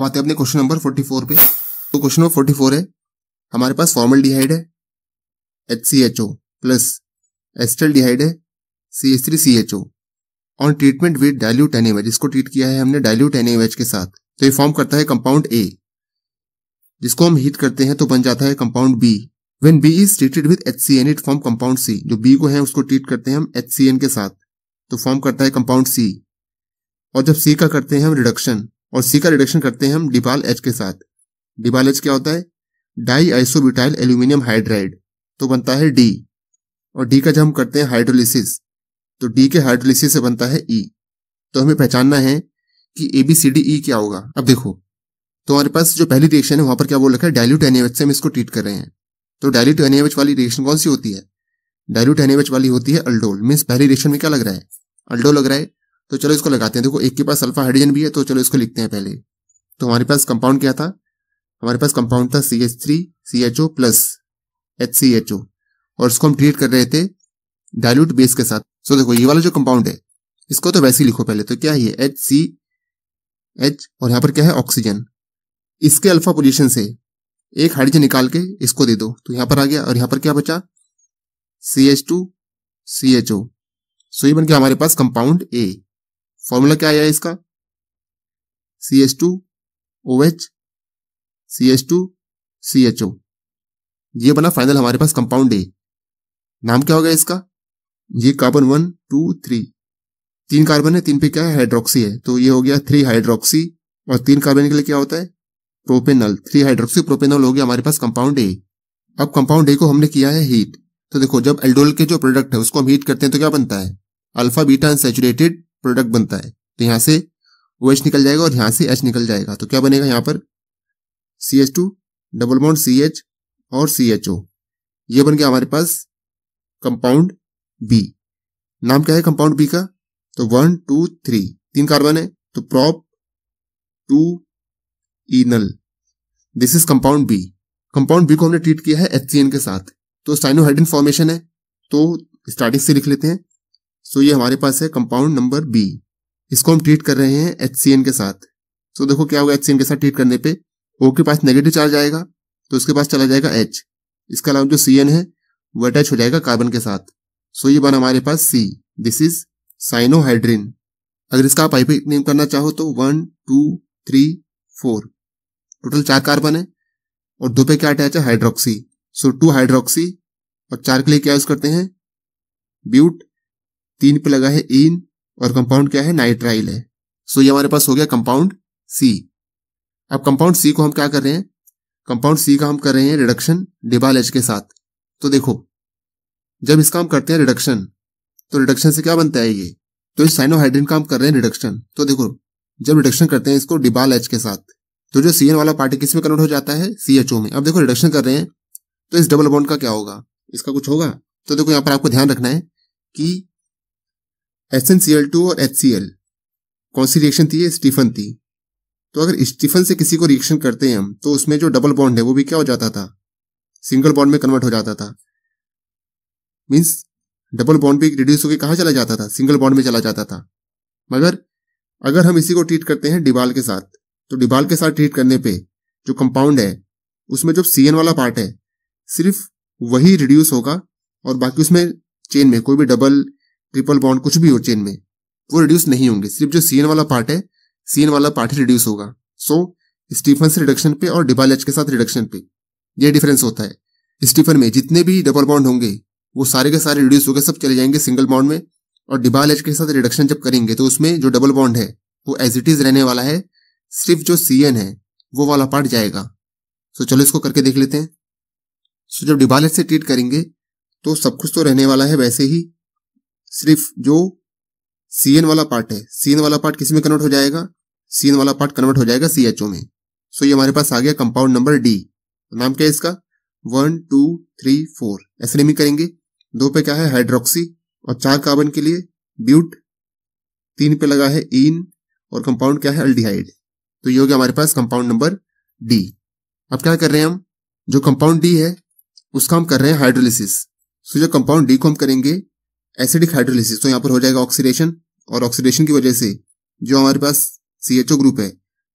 अब आते हैं अपने क्वेश्चन नंबर फोर्टी फोर पे तो क्वेश्चन नंबर फोर्टी फोर है हमारे पास फॉर्मल डिहाइड है H C H O plus acetaldehyde है C S three C H O on treatment with dilute N एवेज इसको ट्रीट किया है हमने डायल्यूट एन एवेज के साथ तो ये फॉर्म करता है कंपाउंड ए जिसको हम हीट करते हैं तो बन जाता है compound B when B is treated with H C N it form compound C जो बी को है उसको ट्रीट करते हैं हम एच सी एन के साथ तो फॉर्म करता है कंपाउंड सी और जब सी का करते हैं हम रिडक्शन और सी का रिडक्शन करते हैं हम डिबाल एच के साथ डिबाल एच क्या होता है डाई आइसोबिटाइल एल्यूमिनियम हाइड्राइड तो बनता है डी और डी का जब हम करते हैं हाइड्रोलिसिस तो डी के हाइड्रोलिसिस से बनता है ई e. तो हमें पहचानना है कि ए बी सी डी ई क्या होगा अब देखो तो हमारे पास जो पहली रिएक्शन है वहां पर क्या बोल रखा है डायल्यूट एनएवएच से हम इसको ट्रीट कर रहे हैं तो डायल्यूट एनएवएच वाली रिएक्शन कौन सी होती है डायल्यूट एनएवएच वाली होती है अल्डोल मीन्स पहली रिएक्शन में क्या लग रहा है अल्डोल लग रहा है तो चलो इसको लगाते हैं देखो एक के पास अल्फा हाइड्रोजन भी है तो चलो इसको लिखते हैं पहले तो हमारे पास कंपाउंड क्या था हमारे पास कंपाउंड था C H three C H O plus H C H O और इसको हम ट्रीट कर रहे थे डायलूट बेस के साथ सो देखो ये वाला जो कंपाउंड है इसको तो वैसे ही लिखो पहले तो क्या है एच सी एच और यहाँ पर क्या है ऑक्सीजन इसके अल्फा पोजिशन से एक हाइड्रोजन निकाल के इसको दे दो तो यहाँ पर आ गया और यहाँ पर क्या बचा C H two C H O so ये बन गया हमारे पास कंपाउंड ए फॉर्मूला क्या आया इसका C H two O H C H two C H O ये बना फाइनल हमारे पास कंपाउंड ए नाम क्या होगा इसका ये कार्बन वन टू थ्री तीन कार्बन है तीन पे क्या है हाइड्रोक्सी है तो ये हो गया थ्री हाइड्रोक्सी और तीन कार्बन के लिए क्या होता है प्रोपेनल थ्री हाइड्रोक्सी प्रोपेनल हो गया हमारे पास कंपाउंड ए अब कंपाउंड ए को हमने किया है हीट तो देखो जब एल्डोल के जो प्रोडक्ट है उसको हम हीट करते हैं तो क्या बनता है अल्फा बीटा अनसेचुरेटेड प्रोडक्ट बनता है तो यहां से ओ OH निकल जाएगा और यहां से एच निकल जाएगा तो क्या बनेगा यहां पर C H two double bond C H और सी एच ओ यह बन गया हमारे पास कंपाउंड बी नाम क्या है कंपाउंड बी का तो वन टू थ्री तीन कार्बन है तो prop two enal this is compound B compound B को हमने ट्रीट किया है एच के साथ तो साइनोहाइड्रिन फॉर्मेशन है तो स्टार्टिंग से लिख लेते हैं सो ये हमारे पास है कंपाउंड नंबर बी इसको हम ट्रीट कर रहे हैं एच के साथ सो देखो क्या होगा एच के साथ ट्रीट करने पे ओ के पास नेगेटिव चार्ज आएगा तो उसके पास चला जाएगा एच इसका अलावा जो सी है वो अटैच हो जाएगा कार्बन के साथ सो ये बना हमारे पास सी दिस इज साइनोहाइड्रिन अगर इसका आप आईपी नेम करना चाहो तो one two three four total चार कार्बन है और दो पे क्या अटैच है हाइड्रोक्सी सो टू हाइड्रोक्सी और चार के लिए क्या यूज करते हैं ब्यूट तीन पे लगा है इन और कंपाउंड क्या है नाइट्राइल है सो ये हमारे पास हो गया कंपाउंड सी अब कंपाउंड सी को हम क्या कर रहे हैं कंपाउंड सी का हम कर रहे हैं रिडक्शन डिबाल एच के साथ तो देखो जब इसका हम करते हैं रिडक्शन तो रिडक्शन से क्या बनता है ये तो इस साइनोहाइड्रिन का हम कर रहे हैं रिडक्शन तो देखो जब रिडक्शन करते हैं इसको डिबाल एच के साथ तो जो सी वाला पार्टी किस में कन्वर्ट हो जाता है सी में अब देखो रिडक्शन कर रहे हैं तो इस डबल बॉन्ड का क्या होगा इसका कुछ होगा तो देखो यहाँ पर आपको ध्यान रखना है कि एस और एच कौन सी रिएक्शन थी स्टीफन थी तो अगर स्टीफन से किसी को रिएक्शन करते हैं हम तो उसमें जो डबल बॉन्ड है वो भी क्या हो जाता था सिंगल बॉन्ड में कन्वर्ट हो जाता था मीन्स डबल बॉन्ड भी रिड्यूस होकर कहाँ चला जाता था सिंगल बॉन्ड में चला जाता था मगर अगर हम इसी को ट्रीट करते हैं डिबाल के साथ तो डिबाल के साथ ट्रीट करने पे जो कंपाउंड है उसमें जो सी वाला पार्ट है सिर्फ वही रिड्यूस होगा और बाकी उसमें चेन में कोई भी डबल ट्रिपल बॉन्ड कुछ भी हो चेन में वो रिड्यूस नहीं होंगे सिर्फ जो सी वाला पार्ट है सीएन वाला पार्ट ही रिड्यूस होगा सो स्टीफन रिडक्शन पे और डिबाल के साथ रिडक्शन पे ये डिफरेंस होता है स्टीफन में जितने भी डबल बॉन्ड होंगे वो सारे के सारे रिड्यूस होकर सब चले जाएंगे सिंगल बॉन्ड में और डिबाल एच के साथ रिडक्शन जब करेंगे तो उसमें जो डबल बॉन्ड है वो एज इट इज रहने वाला है सिर्फ जो सी है वो वाला पार्ट जाएगा सो चलो इसको करके देख लेते हैं सो जब डिबाल एच से ट्रीट करेंगे तो सब कुछ तो रहने वाला है वैसे ही सिर्फ जो सी वाला पार्ट है सी वाला पार्ट किस में कन्वर्ट हो जाएगा सी वाला पार्ट कन्वर्ट हो जाएगा सी में सो ये हमारे पास आ गया कंपाउंड नंबर डी नाम क्या है इसका वन टू थ्री फोर नहीं करेंगे दो पे क्या है हाइड्रोक्सी और चार कार्बन के लिए ब्यूट तीन पे लगा है इन और कंपाउंड क्या है अल्डिहाइड तो ये हो गया हमारे पास कंपाउंड नंबर डी अब क्या कर रहे हैं हम जो कंपाउंड डी है उसका हम कर रहे हैं हाइड्रोलिसिस सो जो कंपाउंड डी को हम करेंगे एसिडिक हाइड्रोलिसिस तो यहाँ पर हो जाएगा ऑक्सीडेशन और ऑक्सीडेशन की वजह से जो हमारे पास सी एच ओ ग्रुप है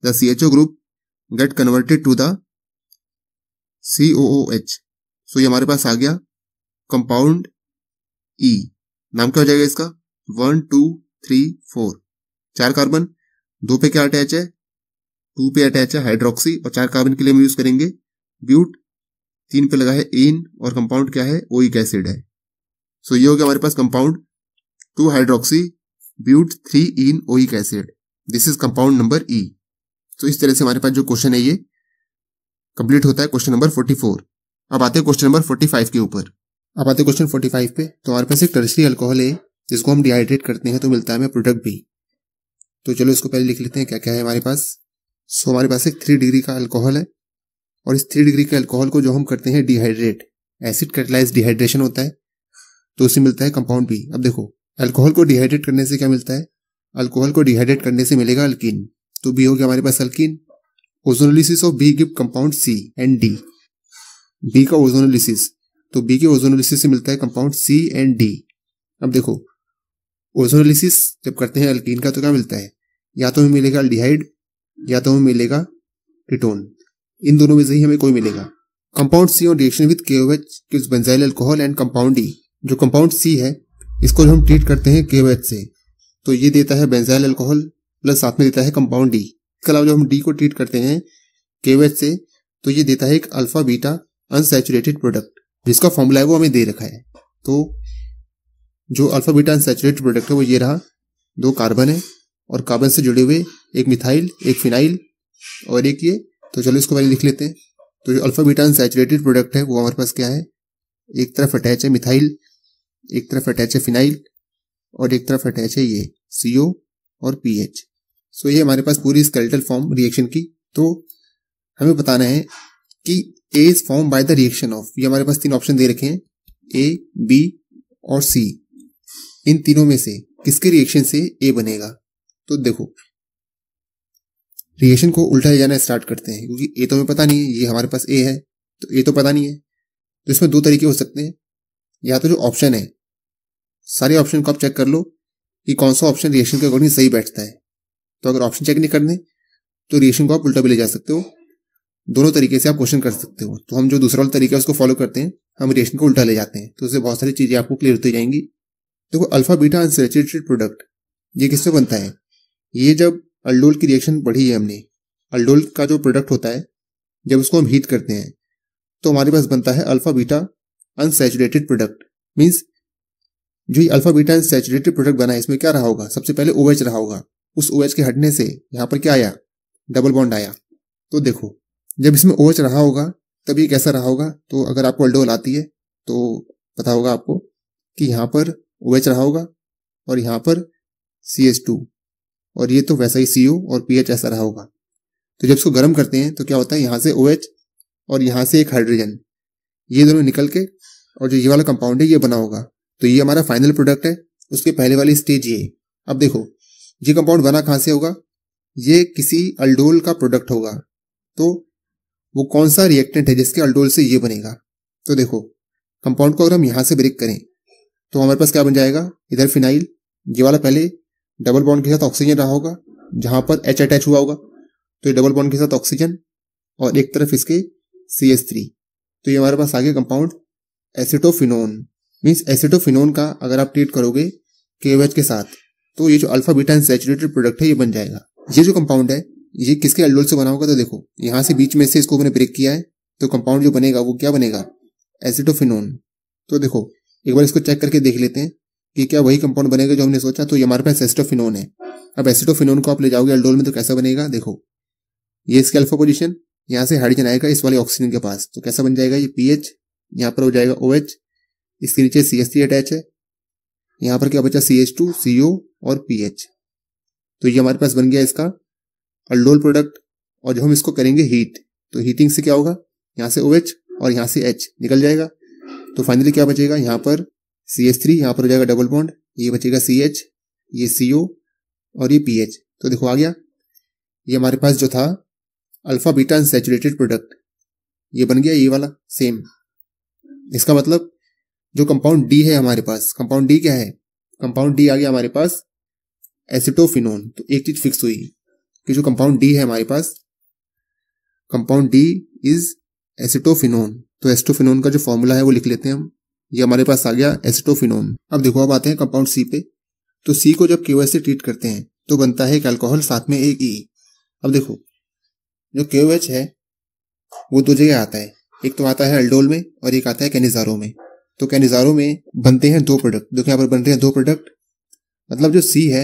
the C H O group get converted to the C so ये हमारे पास आ गया कंपाउंड ई e. नाम क्या हो जाएगा इसका वन टू थ्री फोर चार कार्बन दो पे क्या अटैच है टू पे अटैच है हाइड्रोक्सी और चार कार्बन के लिए हम यूज करेंगे ब्यूट तीन पे लगा है एन और कंपाउंड क्या है ओइक एसिड e है सो ये हो गया हमारे पास compound two hydroxy but three en oic acid this is compound number E तो इस तरह से हमारे पास जो क्वेश्चन है ये कंप्लीट होता है क्वेश्चन नंबर फोर्टी फोर अब आते हैं क्वेश्चन नंबर फोर्टी फाइव के ऊपर अब आते हैं क्वेश्चन फोर्टी फाइव पे तो हमारे पास एक टर्सरी अल्कोहल है जिसको हम डिहाइड्रेट करते हैं तो मिलता है हमें प्रोडक्ट भी तो चलो इसको पहले लिख लेते हैं क्या क्या है हमारे पास सो हमारे पास एक थ्री डिग्री का अल्कोहल है और इस थ्री डिग्री के अल्कोहल को जो हम करते हैं डिहाइड्रेट एसिड कैटलाइज डिहाइड्रेशन होता है तो उससे मिलता है कंपाउंड बी अब देखो अल्कोहल को डिहाइड्रेट करने से क्या मिलता है अल्कोहल को डिहाइड्रेट करने से मिलेगा अल्किन तो बी हो गया हमारे पास alkene ozonolysis of B give compound C and D B का ओजोनोलिसिस तो बी के ओजोनोलिसिस से मिलता है कंपाउंड सी एंड डी अब देखो ओजोनोलिसिस जब करते हैं अल्किन का तो क्या मिलता है या तो हमें मिलेगा अल्डिहाइड या तो हमें मिलेगा कीटोन इन दोनों में से ही हमें कोई मिलेगा कंपाउंड सी और reaction with K O H gives benzyl alcohol and compound D जो कंपाउंड सी है इसको जो हम ट्रीट करते हैं के से तो ये देता है बेंजाइल अल्कोहल प्लस साथ में देता है कंपाउंड डी इसके अलावा जब हम डी को ट्रीट करते हैं के से तो ये देता है एक अल्फा बीटा अनसेचुरेटेड प्रोडक्ट जिसका फॉर्मूला है वो हमें दे रखा है तो जो अल्फा बीटा अनसेचुरेटेड प्रोडक्ट है वो ये रहा दो कार्बन है और कार्बन से जुड़े हुए एक मिथाइल एक फिनाइल और एक ये तो चलो इसको पहले लिख लेते हैं तो जो अल्फा बीटा अनसेचुरेटेड प्रोडक्ट है वो हमारे पास क्या है एक तरफ अटैच है मिथाइल एक तरफ अटैच है फिनाइल और एक तरफ अटैच है ये सीओ और पी एच सो ये हमारे पास पूरी स्केलेटल फॉर्म रिएक्शन की तो हमें बताना है कि A is form by the reaction of ये हमारे पास तीन ऑप्शन दे रखे हैं ए बी और सी इन तीनों में से किसके रिएक्शन से ए बनेगा तो देखो रिएक्शन को उल्टा ले जाना स्टार्ट करते हैं क्योंकि ए तो हमें पता नहीं है ये हमारे पास ए है तो ए तो पता नहीं है तो इसमें दो तरीके हो सकते हैं या तो जो ऑप्शन है सारे ऑप्शन को आप चेक कर लो कि कौन सा ऑप्शन रिएक्शन के अकॉर्डिंग सही बैठता है तो अगर ऑप्शन चेक नहीं करने तो रिएक्शन को आप उल्टा भी ले जा सकते हो दोनों तरीके से आप क्वेश्चन कर सकते हो तो हम जो दूसरा वाला तरीका है उसको फॉलो करते हैं हम रिएक्शन को उल्टा ले जाते हैं तो उससे बहुत सारी चीज़ें आपको क्लियर होती जाएंगी देखो अल्फा बीटा अनसेचुरेटेड प्रोडक्ट ये किससे बनता है ये जब अल्डोल की रिएक्शन बढ़ी है हमने अल्डोल का जो प्रोडक्ट होता है जब उसको हम हीट करते हैं तो हमारे पास बनता है alpha beta unsaturated product means जो ये अल्फा बीटा सेचुरेटेड प्रोडक्ट बना है इसमें क्या रहा होगा सबसे पहले ओवेच रहा होगा उस ओवेच के हटने से यहाँ पर क्या आया डबल बॉन्ड आया तो देखो जब इसमें ओवेच रहा होगा तब ये कैसा रहा होगा तो अगर आपको अल्डोल आती है तो पता होगा आपको कि यहाँ पर ओवेच रहा होगा और यहाँ पर सी एच टू और ये तो वैसा ही सी और पी एच ऐसा रहा होगा तो जब इसको गर्म करते हैं तो क्या होता है यहाँ से ओ एच और यहाँ से एक हाइड्रोजन ये दोनों निकल के और जो ये वाला कंपाउंड है ये बना होगा तो ये हमारा फाइनल प्रोडक्ट है उसके पहले वाली स्टेज ये अब देखो ये कंपाउंड बना कहां से होगा ये किसी अल्डोल का प्रोडक्ट होगा तो वो कौन सा रिएक्टेंट है जिसके अल्डोल से ये बनेगा तो देखो कंपाउंड को अगर हम यहां से ब्रेक करें तो हमारे पास क्या बन जाएगा इधर फिनाइल ये वाला पहले डबल बॉन्ड के साथ ऑक्सीजन रहा होगा जहां पर एच अटैच हुआ होगा तो ये डबल बॉन्ड के साथ ऑक्सीजन और एक तरफ इसके सी एस थ्री तो ये हमारे पास आगे कंपाउंड एसिटोफिनोन मीन्स एसिटोफिनोन का अगर आप ट्रीट करोगे के के साथ तो ये जो अल्फा बीटा सेचुरेटेड प्रोडक्ट है ये बन जाएगा ये जो कंपाउंड है ये किसके एल्डोल से बना होगा तो देखो यहाँ से बीच में से इसको मैंने ब्रेक किया है तो कंपाउंड जो बनेगा वो क्या बनेगा एसिडोफिनोन तो देखो एक बार इसको चेक करके देख लेते हैं कि क्या वही कंपाउंड बनेगा जो हमने सोचा तो ये हमारे पास एसिडोफिनोन है अब एसिडोफिनोन को आप ले जाओगे एल्डोल में तो कैसा बनेगा देखो ये इसके अल्फा पोजिशन यहाँ से हाइड्रोजन आएगा इस वाले ऑक्सीजन के पास तो कैसा बन जाएगा ये पीएच यहाँ पर हो जाएगा ओ OH, इसके नीचे सी एस थ्री अटैच है यहां पर क्या बचा सी एच टू सी ओ और पी एच तो ये हमारे पास बन गया इसका अल्डोल प्रोडक्ट और जो हम इसको करेंगे हीट तो हीटिंग से क्या होगा यहां से ओ OH एच और यहां से एच निकल जाएगा तो फाइनली क्या बचेगा यहां पर सी एच थ्री यहां पर हो जाएगा डबल बॉन्ड ये बचेगा सी एच ये सी ओ और ये पी एच तो देखो आ गया ये हमारे पास जो था अल्फा बीटा अनसेचुरेटेड प्रोडक्ट ये बन गया ये वाला सेम इसका मतलब जो कंपाउंड डी है हमारे पास कंपाउंड डी क्या है कंपाउंड डी आ गया हमारे पास एसिटोफिनोन तो एक चीज फिक्स हुई कि जो कंपाउंड डी है हमारे पास कंपाउंड डी इज एसिटोफिनोन तो एसिटोफिनोन का जो फॉर्मूला है वो लिख लेते हैं हम ये हमारे पास आ गया एसिटोफिनोन अब देखो अब आते हैं कंपाउंड सी पे तो सी को जब क्यू से ट्रीट करते हैं तो बनता है एक अल्कोहल साथ में एक ई e। अब देखो जो क्यू है वो दो जगह आता है एक तो आता है अल्डोल में और एक आता है कैनिजारो में तो कैनिजारो में बनते हैं दो प्रोडक्ट देखो यहाँ पर बनते हैं दो प्रोडक्ट मतलब जो सी है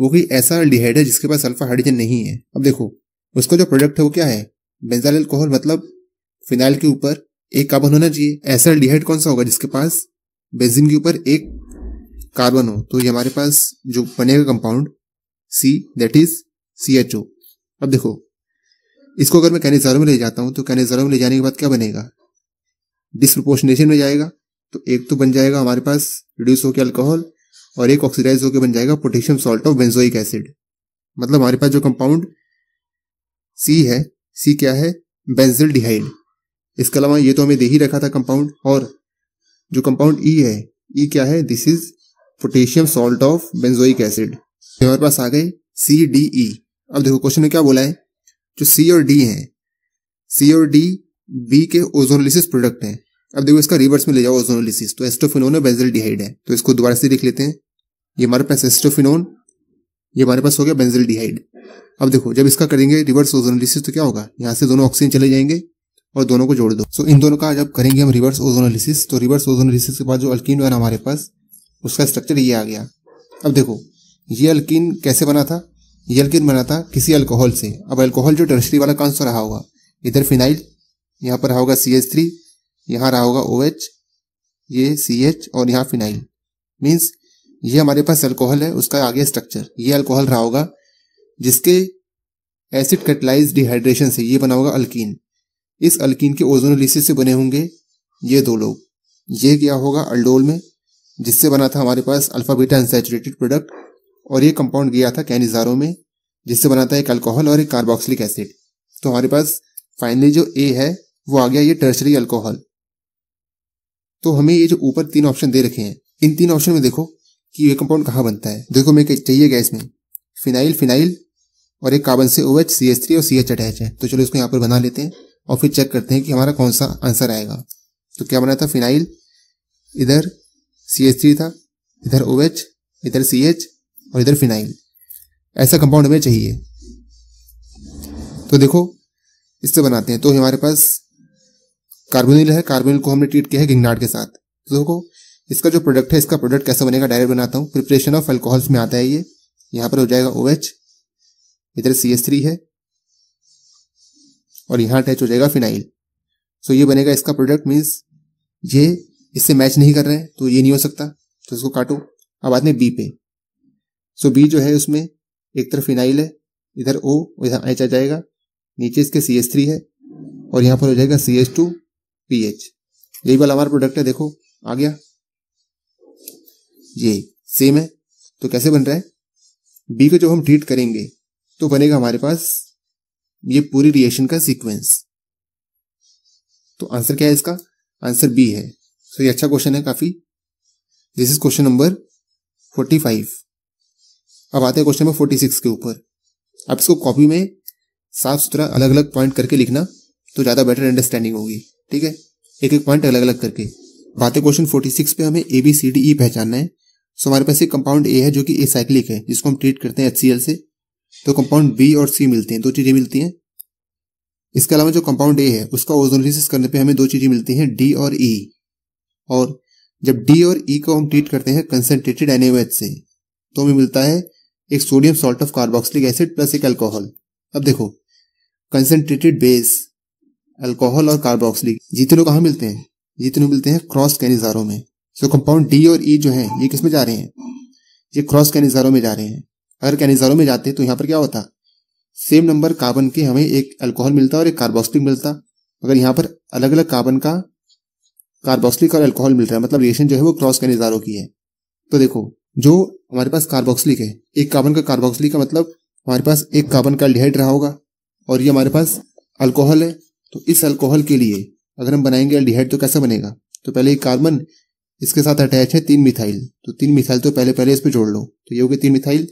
वो कोई ऐसा डिहाइड है जिसके पास अल्फा हाइड्रोजन नहीं है अब देखो उसका जो प्रोडक्ट है वो क्या है बेंजाइल अल्कोहल मतलब फिनाइल के ऊपर एक कार्बन होना चाहिए ऐसा डिहाइड कौन सा होगा जिसके पास बेंजीन के ऊपर एक कार्बन हो तो ये हमारे पास जो बनेगा compound C that is C H O अब देखो इसको अगर मैं कैनिजारो में ले जाता हूँ तो कैनिजारो में ले जाने के बाद क्या बनेगा डिस्प्रोपोर्शनेशन में जाएगा तो एक तो बन जाएगा हमारे पास रिड्यूस होकर अल्कोहल और एक ऑक्सीडाइज होकर बन जाएगा potassium salt of benzoic acid मतलब हमारे पास जो कंपाउंड सी है सी क्या है बेंजिल डिहाइड इसके अलावा ये तो हमें दे ही रखा था कंपाउंड और जो कंपाउंड ई e है ई e क्या है this is potassium salt of benzoic acid हमारे पास आ गए सी डी ई अब देखो क्वेश्चन में क्या बोला है जो सी और डी है सी और डी बी के ओजोनोलिसिस प्रोडक्ट है अब देखो इसका रिवर्स में ले जाओ ओजोनोलिसिस तो एस्टोफिनोन और बेंजल डिहाइड है तो इसको दोबारा से लिख लेते हैं ये हमारे पास एस्टोफिनोन ये हमारे पास हो गया बेंजल डिहाइड अब देखो जब इसका करेंगे रिवर्स ओजोनोलिसिस तो क्या होगा यहाँ से दोनों ऑक्सीजन चले जाएंगे और दोनों को जोड़ दो सो इन दोनों का जब करेंगे हम रिवर्स ओजोनोलिसिस तो रिवर्स ओजोनोलिसिस के बाद जो अल्किन बना हमारे पास उसका स्ट्रक्चर ये आ गया अब देखो ये अल्किन कैसे बना था ये अल्किन बना था किसी अल्कोहल से अब अल्कोहल जो टर्सरी वाला कौन सा रहा होगा इधर फिनाइल यहाँ पर रहा होगा सी एच थ्री यहाँ रहा होगा ओ एच ये सी एच और यहाँ फिनाइल मीन्स ये हमारे पास अल्कोहल है उसका आगे स्ट्रक्चर ये अल्कोहल रहा होगा जिसके एसिड कैटलाइज डिहाइड्रेशन से ये बना होगा अल्किन इस अल्कीन के ओजोनोलिसिस से बने होंगे ये दो लोग ये क्या होगा अल्डोल में जिससे बना था हमारे पास अल्फाबीटा अनसेचुरेटेड प्रोडक्ट और ये कंपाउंड गया था कैनिजारो में जिससे बना था एक अल्कोहल और एक कार्बोक्सिलिक एसिड तो हमारे पास फाइनली जो ए है वो आ गया ये टर्सरी अल्कोहल तो हमें ये जो ऊपर तीन ऑप्शन दे रखे हैं इन तीन ऑप्शन में देखो कि ये कंपाउंड कहाँ बनता है देखो मैं चाहिए गैस में फिनाइल फिनाइल और एक कार्बन से O H C S three और सी एच अटैच है तो चलो इसको यहाँ पर बना लेते हैं और फिर चेक करते हैं कि हमारा कौन सा आंसर आएगा तो क्या बना था फिनाइल इधर सी एस थ्री था इधर ओ एच इधर सी एच और इधर फिनाइल ऐसा कंपाउंड हमें चाहिए तो देखो इससे बनाते हैं तो हमारे पास कार्बोनिल है कार्बोनिल को हमने ट्रीट किया है गिंगनाट के साथ तो देखो इसका जो प्रोडक्ट है इसका प्रोडक्ट कैसा बनेगा डायरेक्ट बनाता हूँ प्रिपरेशन ऑफ अल्कोहल्स में आता है ये यहाँ पर हो जाएगा ओ OH, इधर सी एस थ्री है और यहाँ अटैच हो जाएगा फिनाइल सो ये बनेगा इसका प्रोडक्ट मीन्स ये इससे मैच नहीं कर रहे हैं तो ये नहीं हो सकता तो इसको काटो अब आते हैं बी पे सो बी जो है उसमें एक तरफ फिनाइल है इधर ओ इधर एच आ जाएगा नीचे इसके सी एस थ्री है और यहाँ पर हो जाएगा सी एस टू पीएच यही वाला हमारा प्रोडक्ट है देखो आ गया ये सेम है तो कैसे बन रहा है बी को जब हम ट्रीट करेंगे तो बनेगा हमारे पास ये पूरी रिएक्शन का सीक्वेंस तो आंसर क्या है इसका आंसर बी है सो ये अच्छा क्वेश्चन है काफी this is question number forty five अब आते हैं क्वेश्चन नंबर फोर्टी सिक्स के ऊपर अब इसको कॉपी में साफ सुथरा अलग अलग पॉइंट करके लिखना तो ज़्यादा बेटर अंडरस्टैंडिंग होगी ठीक है एक एक पॉइंट अलग अलग करके बातें क्वेश्चन 46 पे हमें ए बी सी डी ई पहचानना है सो हमारे पास एक कंपाउंड ए है जो कि ए साइक्लिक है जिसको हम ट्रीट करते हैं एच से तो कंपाउंड बी और सी मिलते हैं दो चीजें मिलती हैं इसके अलावा जो कंपाउंड ए है उसका ओजोनोलिसिस करने पे हमें दो चीजें मिलती हैं डी और ई e. और जब डी और ई e को हम ट्रीट करते हैं कंसेंट्रेटेड एनएच से तो हमें मिलता है एक sodium salt of carboxylic acid plus एक अल्कोहल अब देखो कंसेंट्रेटेड बेस अल्कोहल और कार्बोक्सिलिक जीतनो कहाँ मिलते हैं जीतनों मिलते हैं क्रॉस कैनिजारों में सो कंपाउंड डी और ई e जो है ये किसमें जा रहे हैं ये क्रॉस कैनिजारों में जा रहे हैं अगर कैनिजारों में जाते तो यहाँ पर क्या होता सेम नंबर कार्बन के हमें एक अल्कोहल मिलता और एक कार्बोक्सिलिक मिलता मगर यहाँ पर अलग अलग कार्बन का कार्बोक्सिलिक और अल्कोहल मिल रहा है मतलब रिएक्शन जो है वो क्रॉस कैनिजारों की है तो देखो जो हमारे पास कार्बोक्सिलिक है एक कार्बन का कार्बोक्सिलिक का मतलब हमारे पास एक कार्बन का अल्डिहाइड रहा होगा और ये हमारे पास अल्कोहल है तो इस अल्कोहल के लिए अगर हम बनाएंगे एल्डिहाइड तो कैसा बनेगा तो पहले एक कार्बन इसके साथ अटैच है तीन मिथाइल तो तीन मिथाइल तो पहले पहले इस पर जोड़ लो तो ये हो गए तीन मिथाइल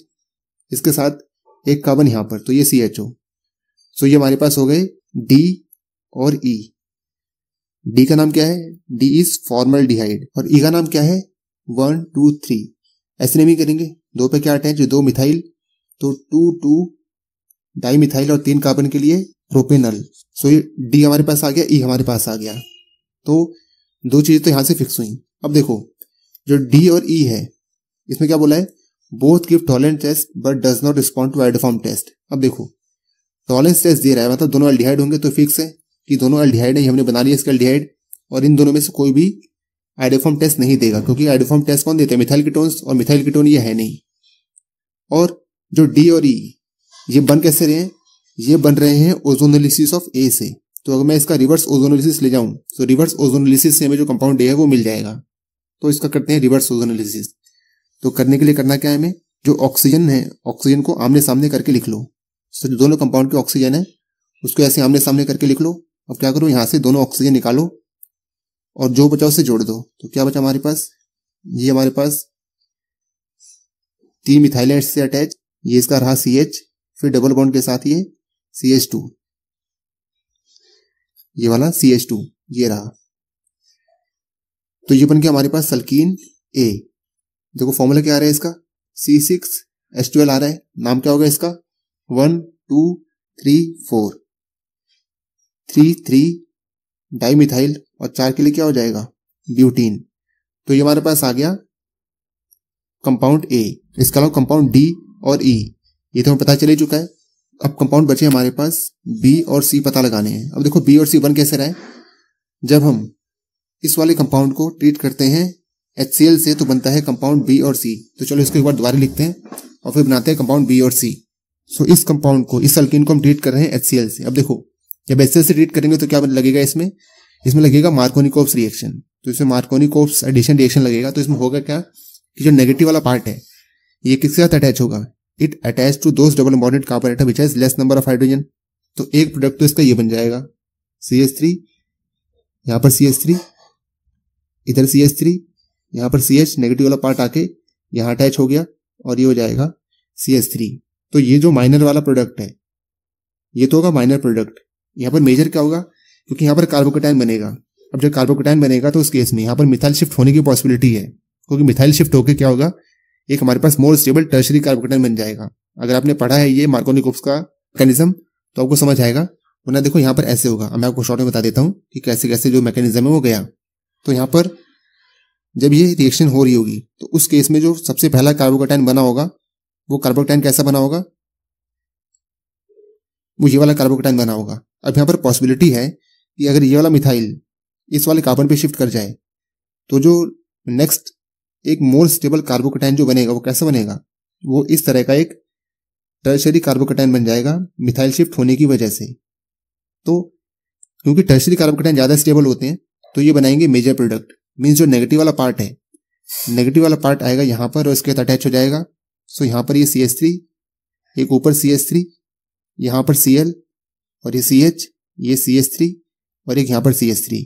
इसके साथ एक कार्बन यहाँ पर तो ये सी एच ओ सो ये हमारे पास हो गए डी और ई e. डी का नाम क्या है डी इज फॉर्मल डिहाइड और ई e का नाम क्या है वन टू थ्री ऐसे नहीं करेंगे दो पे क्या अटैच दो मिथाइल तो टू टू डाई मिथाइल और तीन कार्बन के लिए प्रोपेनल सो ये डी हमारे पास आ गया ई e हमारे पास आ गया तो दो चीजें तो यहां से फिक्स हुई अब देखो जो डी और ई e है इसमें क्या बोला है both give Tollens test but does not respond to iodoform test अब देखो टॉलेंस टेस्ट दे रहा है मतलब दोनों एल्डिहाइड होंगे तो फिक्स है कि दोनों एल्डिहाइड है हमने बना लिया इसका एल्डिहाइड और इन दोनों में से कोई भी आइडोफॉर्म टेस्ट नहीं देगा क्योंकि आइडोफॉर्म टेस्ट कौन देते हैं मिथाइल कीटोन्स और मिथाइल कीटोन ये है नहीं और जो डी और ई e, ये बन कैसे रहे हैं ये बन रहे हैं ओजोनोलिसिस ऑफ ए से तो अगर मैं इसका रिवर्स ओजोनोलिसिस ले जाऊं तो रिवर्स ओजोनोलिसिस से हमें जो कंपाउंड डे है वो मिल जाएगा तो इसका करते हैं रिवर्स ओजोनोलिसिस तो करने के लिए करना क्या है हमें जो ऑक्सीजन है ऑक्सीजन को आमने सामने करके लिख लो तो जो दोनों कंपाउंड के ऑक्सीजन है उसको ऐसे आमने सामने करके लिख लो अब क्या करो यहाँ से दोनों ऑक्सीजन निकालो और जो बचा उससे जोड़ दो तो क्या बचा हमारे पास ये हमारे पास तीन मिथाइल से अटैच ये इसका रहा सी एच फिर डबल बॉन्ड के साथ ये सी एच टू ये वाला सी एच टू ये रहा तो ये बन गया हमारे पास सल्कीन ए देखो फॉर्मूला क्या आ रहा है इसका सी सिक्स एच ट्वेल्व आ रहा है नाम क्या होगा इसका one two three four three three di methyl और चार के लिए क्या हो जाएगा ब्यूटीन तो ये हमारे पास आ गया कंपाउंड ए इसके अलावा कंपाउंड डी और ई e. ये तो हमें पता चले चुका है अब कंपाउंड बचे हमारे पास बी और सी पता लगाने हैं अब देखो बी और सी वन कैसे रहा है जब हम इस वाले कंपाउंड को ट्रीट करते हैं एच से तो बनता है कंपाउंड बी और सी तो चलो इसको एक बार दोबारा लिखते हैं और फिर बनाते हैं कंपाउंड बी और सी सो इस कंपाउंड को इस अल्किन को हम ट्रीट कर रहे हैं एच से अब देखो जब एच से ट्रीट करेंगे तो क्या लगेगा इसमें इसमें लगेगा मार्कोनिकोप्स रिएक्शन तो इसमें मार्कोनिकोप्स एडिशन रिएक्शन लगेगा तो इसमें होगा क्या कि जो नेगेटिव वाला पार्ट है ये किसके साथ अटैच होगा it attach to those double bonded carbon atom which has less number of hydrogen तो एक प्रोडक्ट तो इसका ये बन जाएगा सी एस थ्री यहां पर सी एस थ्री इधर सी एस थ्री यहां पर सी एच नेगेटिव वाला पार्ट आके यहां अटैच हो गया और ये हो जाएगा सी एस थ्री तो ये जो माइनर वाला प्रोडक्ट है ये तो होगा माइनर प्रोडक्ट यहां पर मेजर क्या होगा क्योंकि यहां पर कार्बोकेटाइन बनेगा अब जब कार्बोकेटाइन बनेगा तो उस केस में यहां पर मिथाइल शिफ्ट होने की पॉसिबिलिटी है क्योंकि मिथाइल शिफ्ट होकर क्या होगा एक हमारे पास मोर स्टेबल टर्शरी कार्बोकेटन बन जाएगा अगर आपने पढ़ा है ये मार्कोनिकोप्स का मैकेनिज्म तो आपको समझ आएगा वरना देखो यहाँ पर ऐसे होगा मैं आपको शॉर्ट में बता देता हूँ कि कैसे कैसे जो मैकेनिज्म है वो गया तो यहाँ पर जब ये रिएक्शन हो रही होगी तो उस केस में जो सबसे पहला कार्बोकेटाइन बना होगा वो कार्बोकेटाइन कैसा बना होगा वो ये वाला कार्बोकेटाइन बना होगा अब यहाँ पर पॉसिबिलिटी है कि अगर ये वाला मिथाइल इस वाले कार्बन पे शिफ्ट कर जाए तो जो नेक्स्ट एक मोर स्टेबल कार्बोकोटाइन जो बनेगा वो कैसा बनेगा वो इस तरह का एक टर्शरी कार्बोकोटाइन बन जाएगा मिथाइल शिफ्ट होने की वजह से तो क्योंकि टर्शरी कार्बोकोटाइन ज़्यादा स्टेबल होते हैं तो ये बनाएंगे मेजर प्रोडक्ट मीन्स जो नेगेटिव वाला पार्ट है नेगेटिव वाला पार्ट आएगा यहां पर और इसके साथ अटैच हो जाएगा सो यहां पर ये सी एस थ्री एक ऊपर सी एस थ्री यहां पर सी एल और ये सी एच ये सी एस थ्री और एक यहां पर सी एस थ्री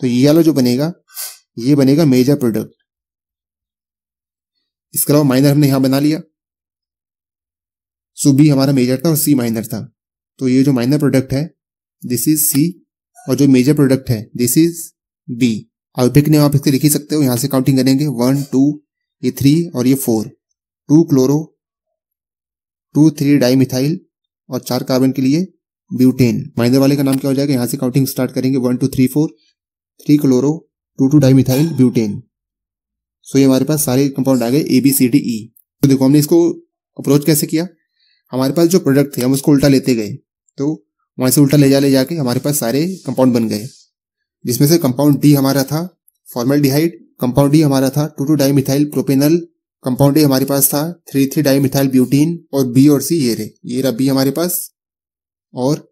तो ये वाला जो बनेगा ये बनेगा मेजर प्रोडक्ट इसके अलावा माइनर हमने यहां बना लिया सो बी हमारा मेजर था और सी माइनर था तो ये जो माइनर प्रोडक्ट है दिस इज सी और जो मेजर प्रोडक्ट है दिस इज बी अल्पिक ने आप इसके लिख ही सकते हो यहां से काउंटिंग करेंगे वन टू ये थ्री और ये four two chloro two three dimethyl और चार कार्बन के लिए ब्यूटेन माइनर वाले का नाम क्या हो जाएगा यहां से काउंटिंग स्टार्ट करेंगे one two three four three chloro two two dimethyl butane so ये हमारे पास सारे कंपाउंड आ गए ए बी सी डी ई तो देखो हमने इसको अप्रोच कैसे किया हमारे पास जो प्रोडक्ट थे हम उसको उल्टा लेते गए तो वहां से उल्टा ले जा ले जाके हमारे पास सारे कंपाउंड बन गए जिसमें से कंपाउंड डी हमारा था फॉर्मल डिहाइड कंपाउंड डी हमारा था two two di methyl propanal compound A हमारे पास था three three di methyl butene और बी और सी ये रहे ये रहा बी हमारे पास और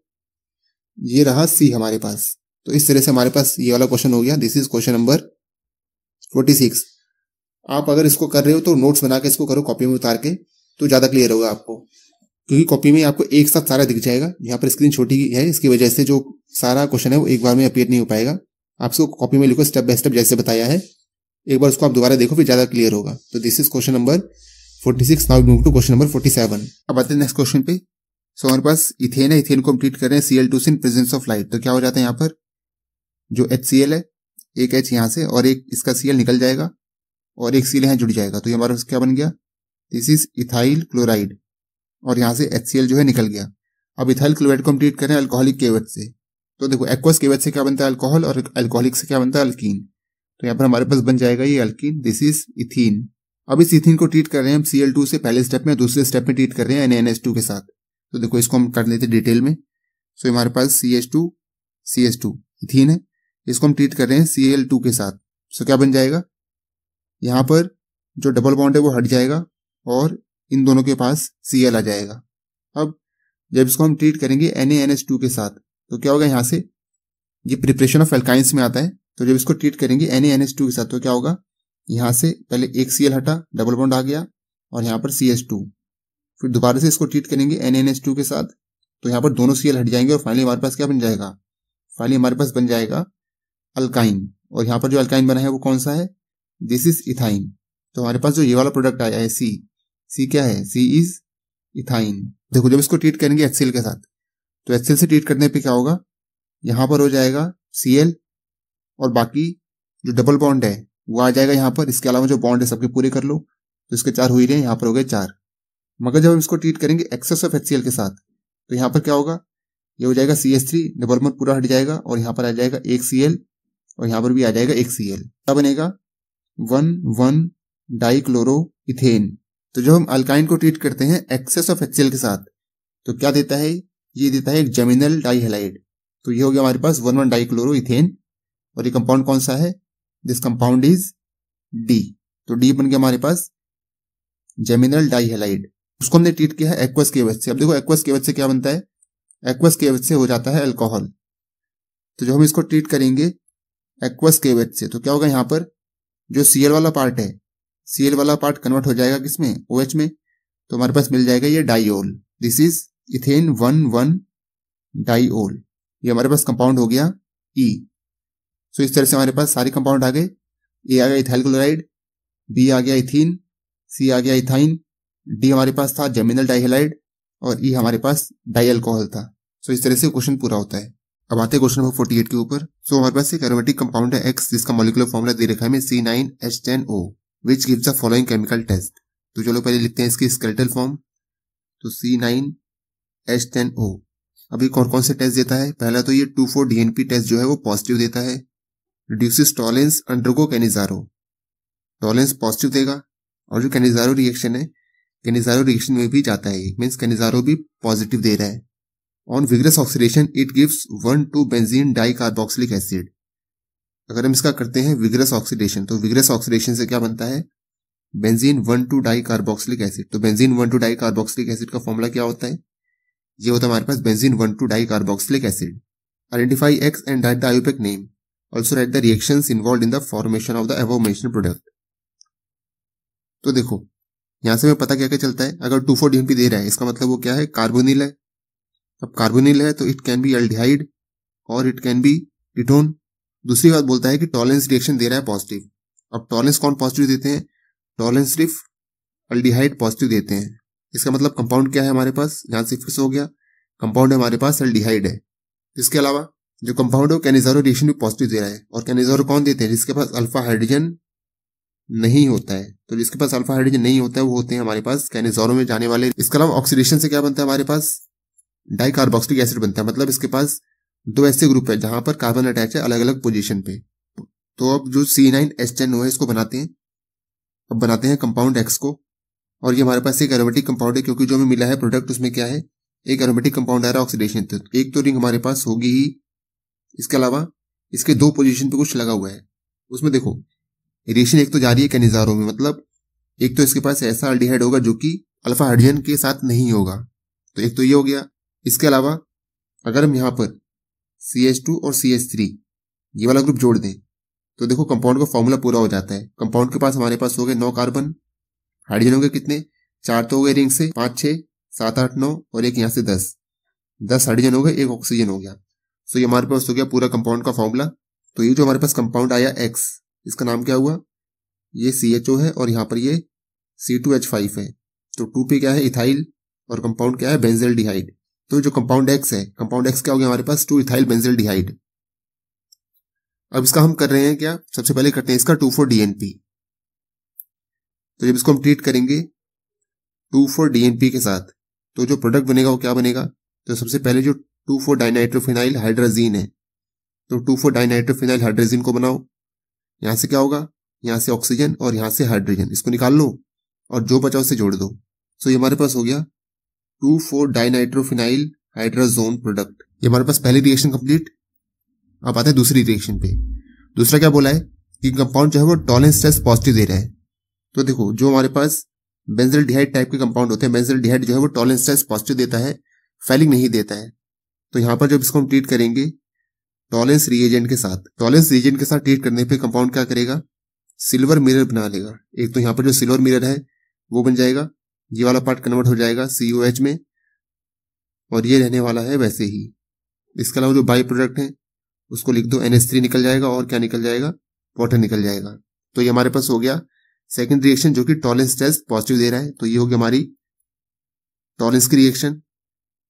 ये रहा सी हमारे पास तो इस तरह से हमारे पास ये वाला क्वेश्चन हो गया this is question number forty six आप अगर इसको कर रहे हो तो नोट्स बना के इसको करो कॉपी में उतार के तो ज़्यादा क्लियर होगा आपको क्योंकि कॉपी में आपको एक साथ सारा दिख जाएगा यहाँ पर स्क्रीन छोटी है इसकी वजह से जो सारा क्वेश्चन है वो एक बार में अपेयर नहीं हो पाएगा आप इसको कॉपी में लिखो स्टेप बाय स्टेप जैसे बताया है एक बार उसको आप दोबारा देखो फिर ज़्यादा क्लियर होगा तो this is question number six now move to question number seven अब आते हैं नेक्स्ट क्वेश्चन पे सो हमारे पास इथेन है इथेन को कंप्लीट कर रहे हैं CL two in presence of light तो क्या हो जाता है यहाँ पर जो एच है एक एच यहाँ से और एक इसका सीएल निकल जाएगा और एक सील यहाँ जुड़ जाएगा तो ये हमारा क्या बन गया दिस इज इथाइल क्लोराइड और यहाँ से एच जो है निकल गया अब इथाइल क्लोराइड को हम ट्रीट करें अल्कोहलिक केवट से तो देखो एक्वस केवट से क्या बनता है अल्कोहल और अल्कोहलिक से क्या बनता है अल्कीन तो यहाँ पर हमारे पास बन जाएगा ये अल्कीन दिस इज इथीन अब इस इथीन को ट्रीट कर रहे हैं हम सी से पहले स्टेप में दूसरे स्टेप में ट्रीट कर रहे हैं एन के साथ तो देखो इसको हम कर लेते डिटेल में सो हमारे पास C H two C H two ethene है इसको हम ट्रीट कर रहे हैं सी एल टू के साथ सो क्या बन जाएगा यहाँ पर जो डबल बॉन्ड है वो हट जाएगा और इन दोनों के पास सी आ जाएगा अब जब इसको हम ट्रीट करेंगे एन एन टू के साथ तो क्या होगा यहाँ से ये प्रिपरेशन ऑफ एल्काइंस में आता है तो जब इसको ट्रीट करेंगे एन एन टू के साथ तो क्या होगा यहाँ से पहले एक सी हटा डबल बॉन्ड आ गया और यहाँ पर सी टू फिर दोबारा से इसको ट्रीट करेंगे एन टू के साथ तो यहाँ पर दोनों सी एल हट जाएंगे और फाइनली हमारे पास क्या बन जाएगा फाइनली हमारे पास बन जाएगा अल्काइन और यहाँ पर जो अल्काइन बना है वो कौन सा है दिस इज इथाइन तो हमारे पास जो ये वाला प्रोडक्ट आया है सी सी क्या है सी इज इथाइन देखो जब इसको ट्रीट करेंगे एक्सेल के साथ तो एक्सेल से ट्रीट करने पे क्या होगा यहां पर हो जाएगा सी एल और बाकी जो डबल बॉन्ड है वो आ जाएगा यहां पर इसके अलावा जो बॉन्ड है सबके पूरे कर लो तो इसके चार हो ही रहे हैं यहां पर हो गए चार मगर जब हम इसको ट्रीट करेंगे एक्सेस ऑफ एक्सीएल के साथ तो यहां पर क्या होगा ये हो जाएगा C S three double bond पूरा हट जाएगा और यहां पर आ जाएगा एक सी एल और यहां पर भी आ जाएगा एक सी एल क्या बनेगा वन वन डाइक्लोरो इथेन तो जब हम अल्काइन को ट्रीट करते हैं एक्सेस ऑफ एक्सेल के साथ तो क्या देता है ये देता है जेमिनल डाइहेलाइड तो ये हो गया हमारे पास वन वन डाइक्लोरो इथेन और ये कंपाउंड कौन सा है दिस कंपाउंड इज डी तो डी बन गया हमारे पास जेमिनल डाइहेलाइड उसको हमने ट्रीट किया है एक्वस वजह से अब देखो एक्वस वजह से क्या बनता है एक्वस वजह से हो जाता है अल्कोहल तो जब हम इसको ट्रीट करेंगे एक्वस वजह से तो क्या होगा यहां पर जो सीएल वाला पार्ट है सीएल वाला पार्ट कन्वर्ट हो जाएगा किसमें ओ OH में तो हमारे पास मिल जाएगा ये diol this is ethane one one diol ये हमारे पास कंपाउंड हो गया ई e. सो so इस तरह से हमारे पास सारे कंपाउंड आ गए ए आ गया इथाइल क्लोराइड बी आ गया इथिन सी आ गया इथाइन डी हमारे पास था जेमिनल डाइहेलाइड और ई e हमारे पास डाई अल्कोहल था सो so इस तरह से क्वेश्चन पूरा होता है अब आते हैं क्वेश्चन नंबर 48 के ऊपर सो हमारे पास एक एरोमेटिक कंपाउंड है एक्स जिसका मॉलिकुलर फॉर्मुला दे रखा है C nine H ten O which give the following chemical test तो चलो पहले लिखते हैं इसकी स्केलेटल फॉर्म तो C nine H ten O अभी कौन कौन से टेस्ट देता है पहला तो ये टू फोर डीएनपी टेस्ट जो है वो पॉजिटिव देता है reduces Tollens undergo Cannizzaro Tollens positive देगा और जो कैनिजारो रिएक्शन है कैनिजारो रिएक्शन में भी जाता है मीन्स कैनिजारो भी पॉजिटिव दे रहा है on vigorous oxidation it gives one two benzene carboxylic acid अगर हम इसका करते हैं विग्रेस ऑक्सीडेशन तो विग्रेस ऑक्सीडेशन से क्या बनता है benzene one two di carboxylic acid तो benzene one two di carboxylic acid का फॉर्मूला क्या होता है ये होता है हमारे पास benzene one two di carboxylic acid identify X and write the IUPAC name also write the reaction involve in the formation of the एवोमेशन प्रोडक्ट तो देखो यहां से हमें पता क्या क्या चलता है अगर टू फोर डीएनपी दे रहा है इसका मतलब वो क्या है कार्बोनिल है अब कार्बोनिल है तो इट कैन बी एल्डिहाइड और इट कैन बी इटोन दूसरी बात बोलता है कि टॉलेंस रिएक्शन दे रहा है पॉजिटिव अब टॉलेंस कौन पॉजिटिव देते हैं टॉलेंस सिर्फ अल्डिहाइड पॉजिटिव देते हैं इसका मतलब कंपाउंड क्या है हमारे पास यहां से फिक्स हो गया कंपाउंड हमारे पास एल्डिहाइड है इसके अलावा जो कंपाउंड है कैनिजारो रिएक्शन भी पॉजिटिव दे रहा है और कैनिजारो कौन देते हैं जिसके पास अल्फा हाइड्रोजन नहीं होता है तो जिसके पास अल्फा हाइड्रोजन नहीं होता है वो होते हैं हमारे पास कैनिजारो में जाने वाले इसके अलावा ऑक्सीडेशन से क्या बनता है हमारे पास डाइकार्बोक्सिलिक एसिड बनता है मतलब इसके पास दो ऐसे ग्रुप है जहां पर कार्बन अटैच है अलग अलग पोजीशन पे तो अब जो C nine S ten O है इसको बनाते हैं अब बनाते हैं कंपाउंड एक्स को और ये हमारे पास एक एरोमेटिक कंपाउंड है क्योंकि जो हमें मिला है प्रोडक्ट उसमें क्या है एक एरोमेटिक कंपाउंड आ रहा है ऑक्सीडेशन तो एक तो रिंग हमारे पास होगी ही इसके अलावा इसके दो पोजिशन पे कुछ लगा हुआ है उसमें देखो रिएक्शन एक तो जा रही है कैनिजारो में मतलब एक तो इसके पास ऐसा अल्डिहाइड होगा जो कि अल्फा हाइड्रोजन के साथ नहीं होगा तो एक तो ये हो गया इसके अलावा अगर हम यहां पर सी एच टू और सी एच थ्री ये वाला ग्रुप जोड़ दें तो देखो कंपाउंड का फॉर्मूला पूरा हो जाता है कंपाउंड के पास हमारे पास हो गए नौ कार्बन हाइड्रोजन हो गए कितने चार तो हो गए रिंग से पांच छह सात आठ नौ और एक यहां से दस दस हाइड्रोजन हो गए एक ऑक्सीजन हो गया सो ये हमारे पास हो गया पूरा कंपाउंड का फॉर्मूला तो ये जो हमारे पास कंपाउंड आया एक्स इसका नाम क्या हुआ ये सी एच ओ है और यहां पर ये सी टू एच फाइव है तो टू पे क्या है इथाइल और कंपाउंड क्या है बेंजल डिहाइड तो जो कंपाउंड एक्स है कंपाउंड एक्स क्या हो गया हमारे पास टू इथाइल बेंजिल डिहाइड अब इसका हम कर रहे हैं क्या सबसे पहले करते हैं इसका टू फोर डीएनपी तो जब इसको हम ट्रीट करेंगे टू फोर डीएनपी के साथ तो जो प्रोडक्ट बनेगा वो क्या बनेगा तो सबसे पहले जो टू फोर डाइनाइट्रोफिनाइल हाइड्रोजीन है तो टू फोर डाइनाइट्रोफिनाइल हाइड्रोजीन को बनाओ यहां से क्या होगा यहां से ऑक्सीजन और यहां से हाइड्रोजन इसको निकाल लो और जो बचाओ उसे जोड़ दो सो ये हमारे पास हो गया two four dinitrophenyl hydrazone product ये हमारे पास पहली रिएक्शन कंप्लीट अब आते हैं दूसरी रिएक्शन पे दूसरा क्या बोला है कि कंपाउंड जो है वो टॉलेंस स्ट्रेस पॉजिटिव दे रहा है तो देखो जो हमारे पास बेंजल डिहाइड टाइप के कंपाउंड होते हैं बेंजल डिहाइड जो है वो टॉलेंस स्ट्रेस पॉजिटिव देता है फैलिंग नहीं देता है तो यहाँ पर जब इसको हम ट्रीट करेंगे टॉलेंस रिएजेंट के साथ टॉलेंस रिएजेंट के साथ ट्रीट करने पर कंपाउंड क्या करेगा सिल्वर मिरर बना लेगा एक तो यहाँ पर जो सिल्वर मिरर है वो बन जाएगा ये वाला पार्ट कन्वर्ट हो जाएगा सी ओ एच में और ये रहने वाला है वैसे ही इसके अलावा जो बाई प्रोडक्ट है उसको लिख दो एन एस थ्री निकल जाएगा और क्या निकल जाएगा वॉटर निकल जाएगा तो ये हमारे पास हो गया सेकेंड रिएक्शन जो कि टॉलेंस टेस्ट पॉजिटिव दे रहा है तो ये हो गया हमारी टॉलेंस की रिएक्शन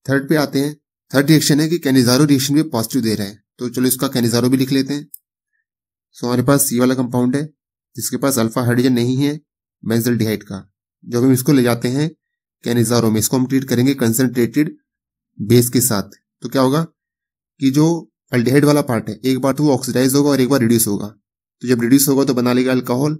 थर्ड पे आते हैं थर्ड रिएक्शन है कि कैनिजारो रिएक्शन भी पॉजिटिव दे रहा है तो चलो इसका कैनिजारो भी लिख लेते हैं सो हमारे पास ये वाला कंपाउंड है जिसके पास अल्फा हाइड्रोजन नहीं है बेंजल का जब हम इसको ले जाते हैं कैनिजारो में इसको हम ट्रीट करेंगे कंसनट्रेटेड बेस के साथ तो क्या होगा कि जो अल्डिहाइड वाला पार्ट है एक बार तो वो ऑक्सीडाइज होगा और एक बार रिड्यूस होगा तो जब रिड्यूस होगा तो बना लेगा अल्कोहल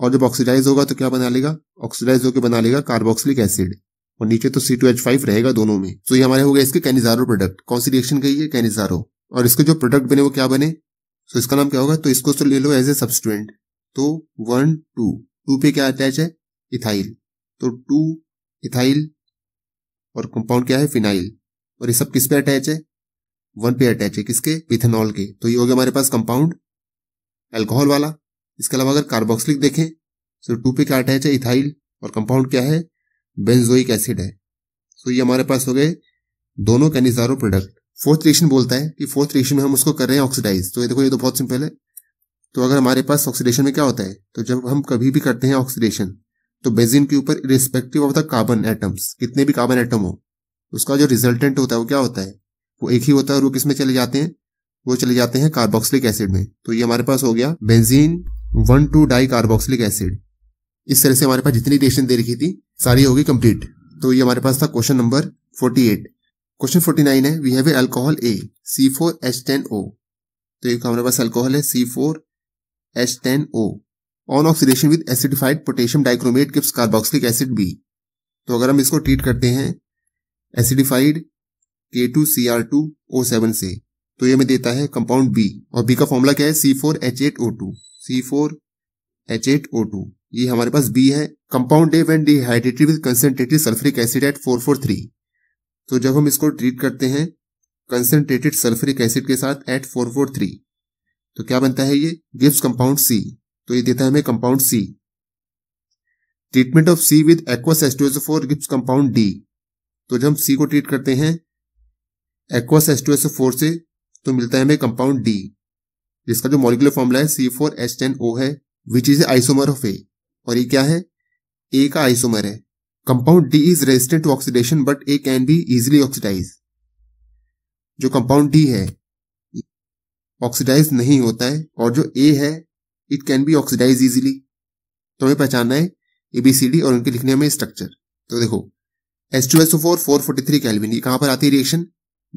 और जब ऑक्सीडाइज होगा तो क्या बना लेगा ऑक्सीडाइज होकर बना लेगा कार्बोक्सिलिक एसिड और नीचे तो सी टू एच फाइव रहेगा दोनों में तो ये हमारे हो गया इसके कैनिजारो प्रोडक्ट कौन सी रिएक्शन कही है कैनिजारो और इसके जो प्रोडक्ट बने वो क्या बने तो इसका नाम क्या होगा तो इसको तो ले लो एज ए सब्सटूडेंट तो वन टू टू पे क्या अटैच है इथाइल तो टू इथाइल और कंपाउंड क्या है फिनाइल और ये सब किस पे अटैच है वन पे अटैच है किसके इथेनॉल के तो ये हो गया हमारे पास कंपाउंड एल्कोहल वाला इसके अलावा अगर कार्बोक्सिलिक देखें तो टू पे क्या अटैच है इथाइल और कंपाउंड क्या है बेंजोइक एसिड है तो ये हमारे पास हो गए दोनों कैनिजारो प्रोडक्ट फोर्थ रिएक्शन बोलता है कि फोर्थ रिएक्शन में हम उसको कर रहे हैं ऑक्सीडाइज तो ये देखो ये तो बहुत सिंपल है तो अगर हमारे पास ऑक्सीडेशन में क्या होता है तो जब हम कभी भी करते हैं ऑक्सीडेशन तो बेजिन के ऊपर irrespective of the carbon atoms कितने भी कार्बन एटम हो उसका जो रिजल्टेंट होता है वो क्या होता है वो एक ही होता है और वो किस में चले जाते हैं वो चले जाते हैं कार्बोक्सिलिक एसिड में तो ये हमारे पास हो गया benzene one two di carboxylic acid इस तरह से हमारे पास जितनी रिएक्शन दे रखी थी सारी होगी कंप्लीट तो ये हमारे पास था question number forty eight question forty nine है we have a alcohol A C four H ten O तो ये हमारे पास अल्कोहल है C four H ten O on oxidation with acidified potassium dichromate gives carboxylic acid B तो अगर हम इसको ट्रीट करते हैं acidified K two C R two O seven से तो ये हमें देता है कंपाउंड बी और बी का फॉर्मूला क्या है C four H eight O two C four H eight O two ये हमारे पास बी है compound A when dehydrated with concentrated sulphuric acid at four four three तो जब हम इसको ट्रीट करते हैं कंसेंट्रेटेड सल्फरिक एसिड के साथ एट फोर फोर थ्री तो क्या बनता है ये गिव्स कंपाउंड सी तो ये देता है हमें compound C treatment of C with aqueous H two SO four gives compound D तो जब हम सी को ट्रीट करते हैं एक्वस एस्टोसोफोर से तो मिलता है हमें कंपाउंड डी जिसका जो मॉलिकुलर फॉर्मूला है C four H ten O है which is isomer of A और ये क्या है ए का आइसोमर है compound D is resistant to oxidation but A can be easily oxidise जो कंपाउंड डी है ऑक्सीडाइज नहीं होता है और जो ए है it can be oxidise easily तो हमें पहचानना है एबीसीडी और उनके लिखने में स्ट्रक्चर तो देखो S two S O four four forty three kelvin ये पर आती है रिएक्शन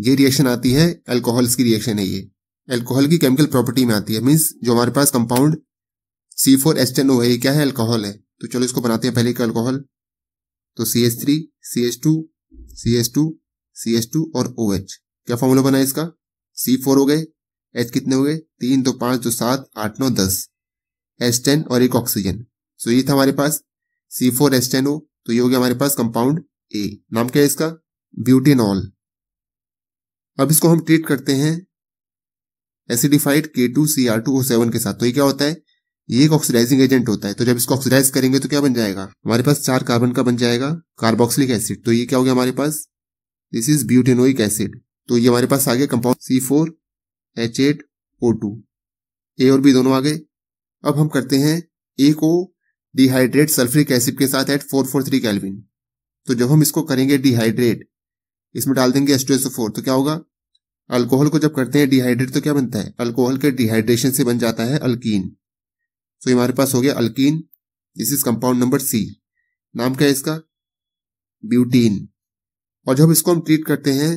ये रिएक्शन आती है एल्कोहल्स की रिएक्शन है ये एल्कोहल की केमिकल प्रॉपर्टी में आती है मीन्स जो हमारे पास compound C four S ten O है ये क्या है एल्कोहल है तो चलो इसको बनाते हैं पहले का एल्कोहल तो C S three C H two C S two C S two और ओ एच क्या फॉर्मूला बना है इसका सी फोर हो गए एच कितने हो गए तीन दो पांच दो सात आठ नौ दस एस टेन और एक ऑक्सीजन सो ये था हमारे पास C four S ten O तो ये हो गया हमारे पास कंपाउंड ए नाम क्या है इसका ब्यूटेनॉल अब इसको हम ट्रीट करते हैं acidified K two C R two O seven के साथ तो ये क्या होता है ये एक ऑक्सीडाइजिंग एजेंट होता है तो जब इसको ऑक्सीडाइज करेंगे तो क्या बन जाएगा हमारे पास चार कार्बन का बन जाएगा कार्बोक्सिलिक एसिड तो ये क्या हो गया हमारे पास दिस इज ब्यूटेनोइक एसिड तो ये हमारे पास आ गया compound C four H eight O two A और बी दोनों आ गए अब हम करते हैं ए को डिहाइड्रेट सल्फ्रिक एसिड के साथ at four four three kelvin तो जब हम इसको करेंगे डिहाइड्रेट इसमें डाल देंगे एस फोर तो क्या होगा अल्कोहल को जब करते हैं डिहाइड्रेट तो क्या बनता है अल्कोहल के डिहाइड्रेशन से बन जाता है अल्कीन तो हमारे पास हो गया alkene this is compound number C नाम क्या है इसका ब्यूटीन और जब इसको हम ट्रीट करते हैं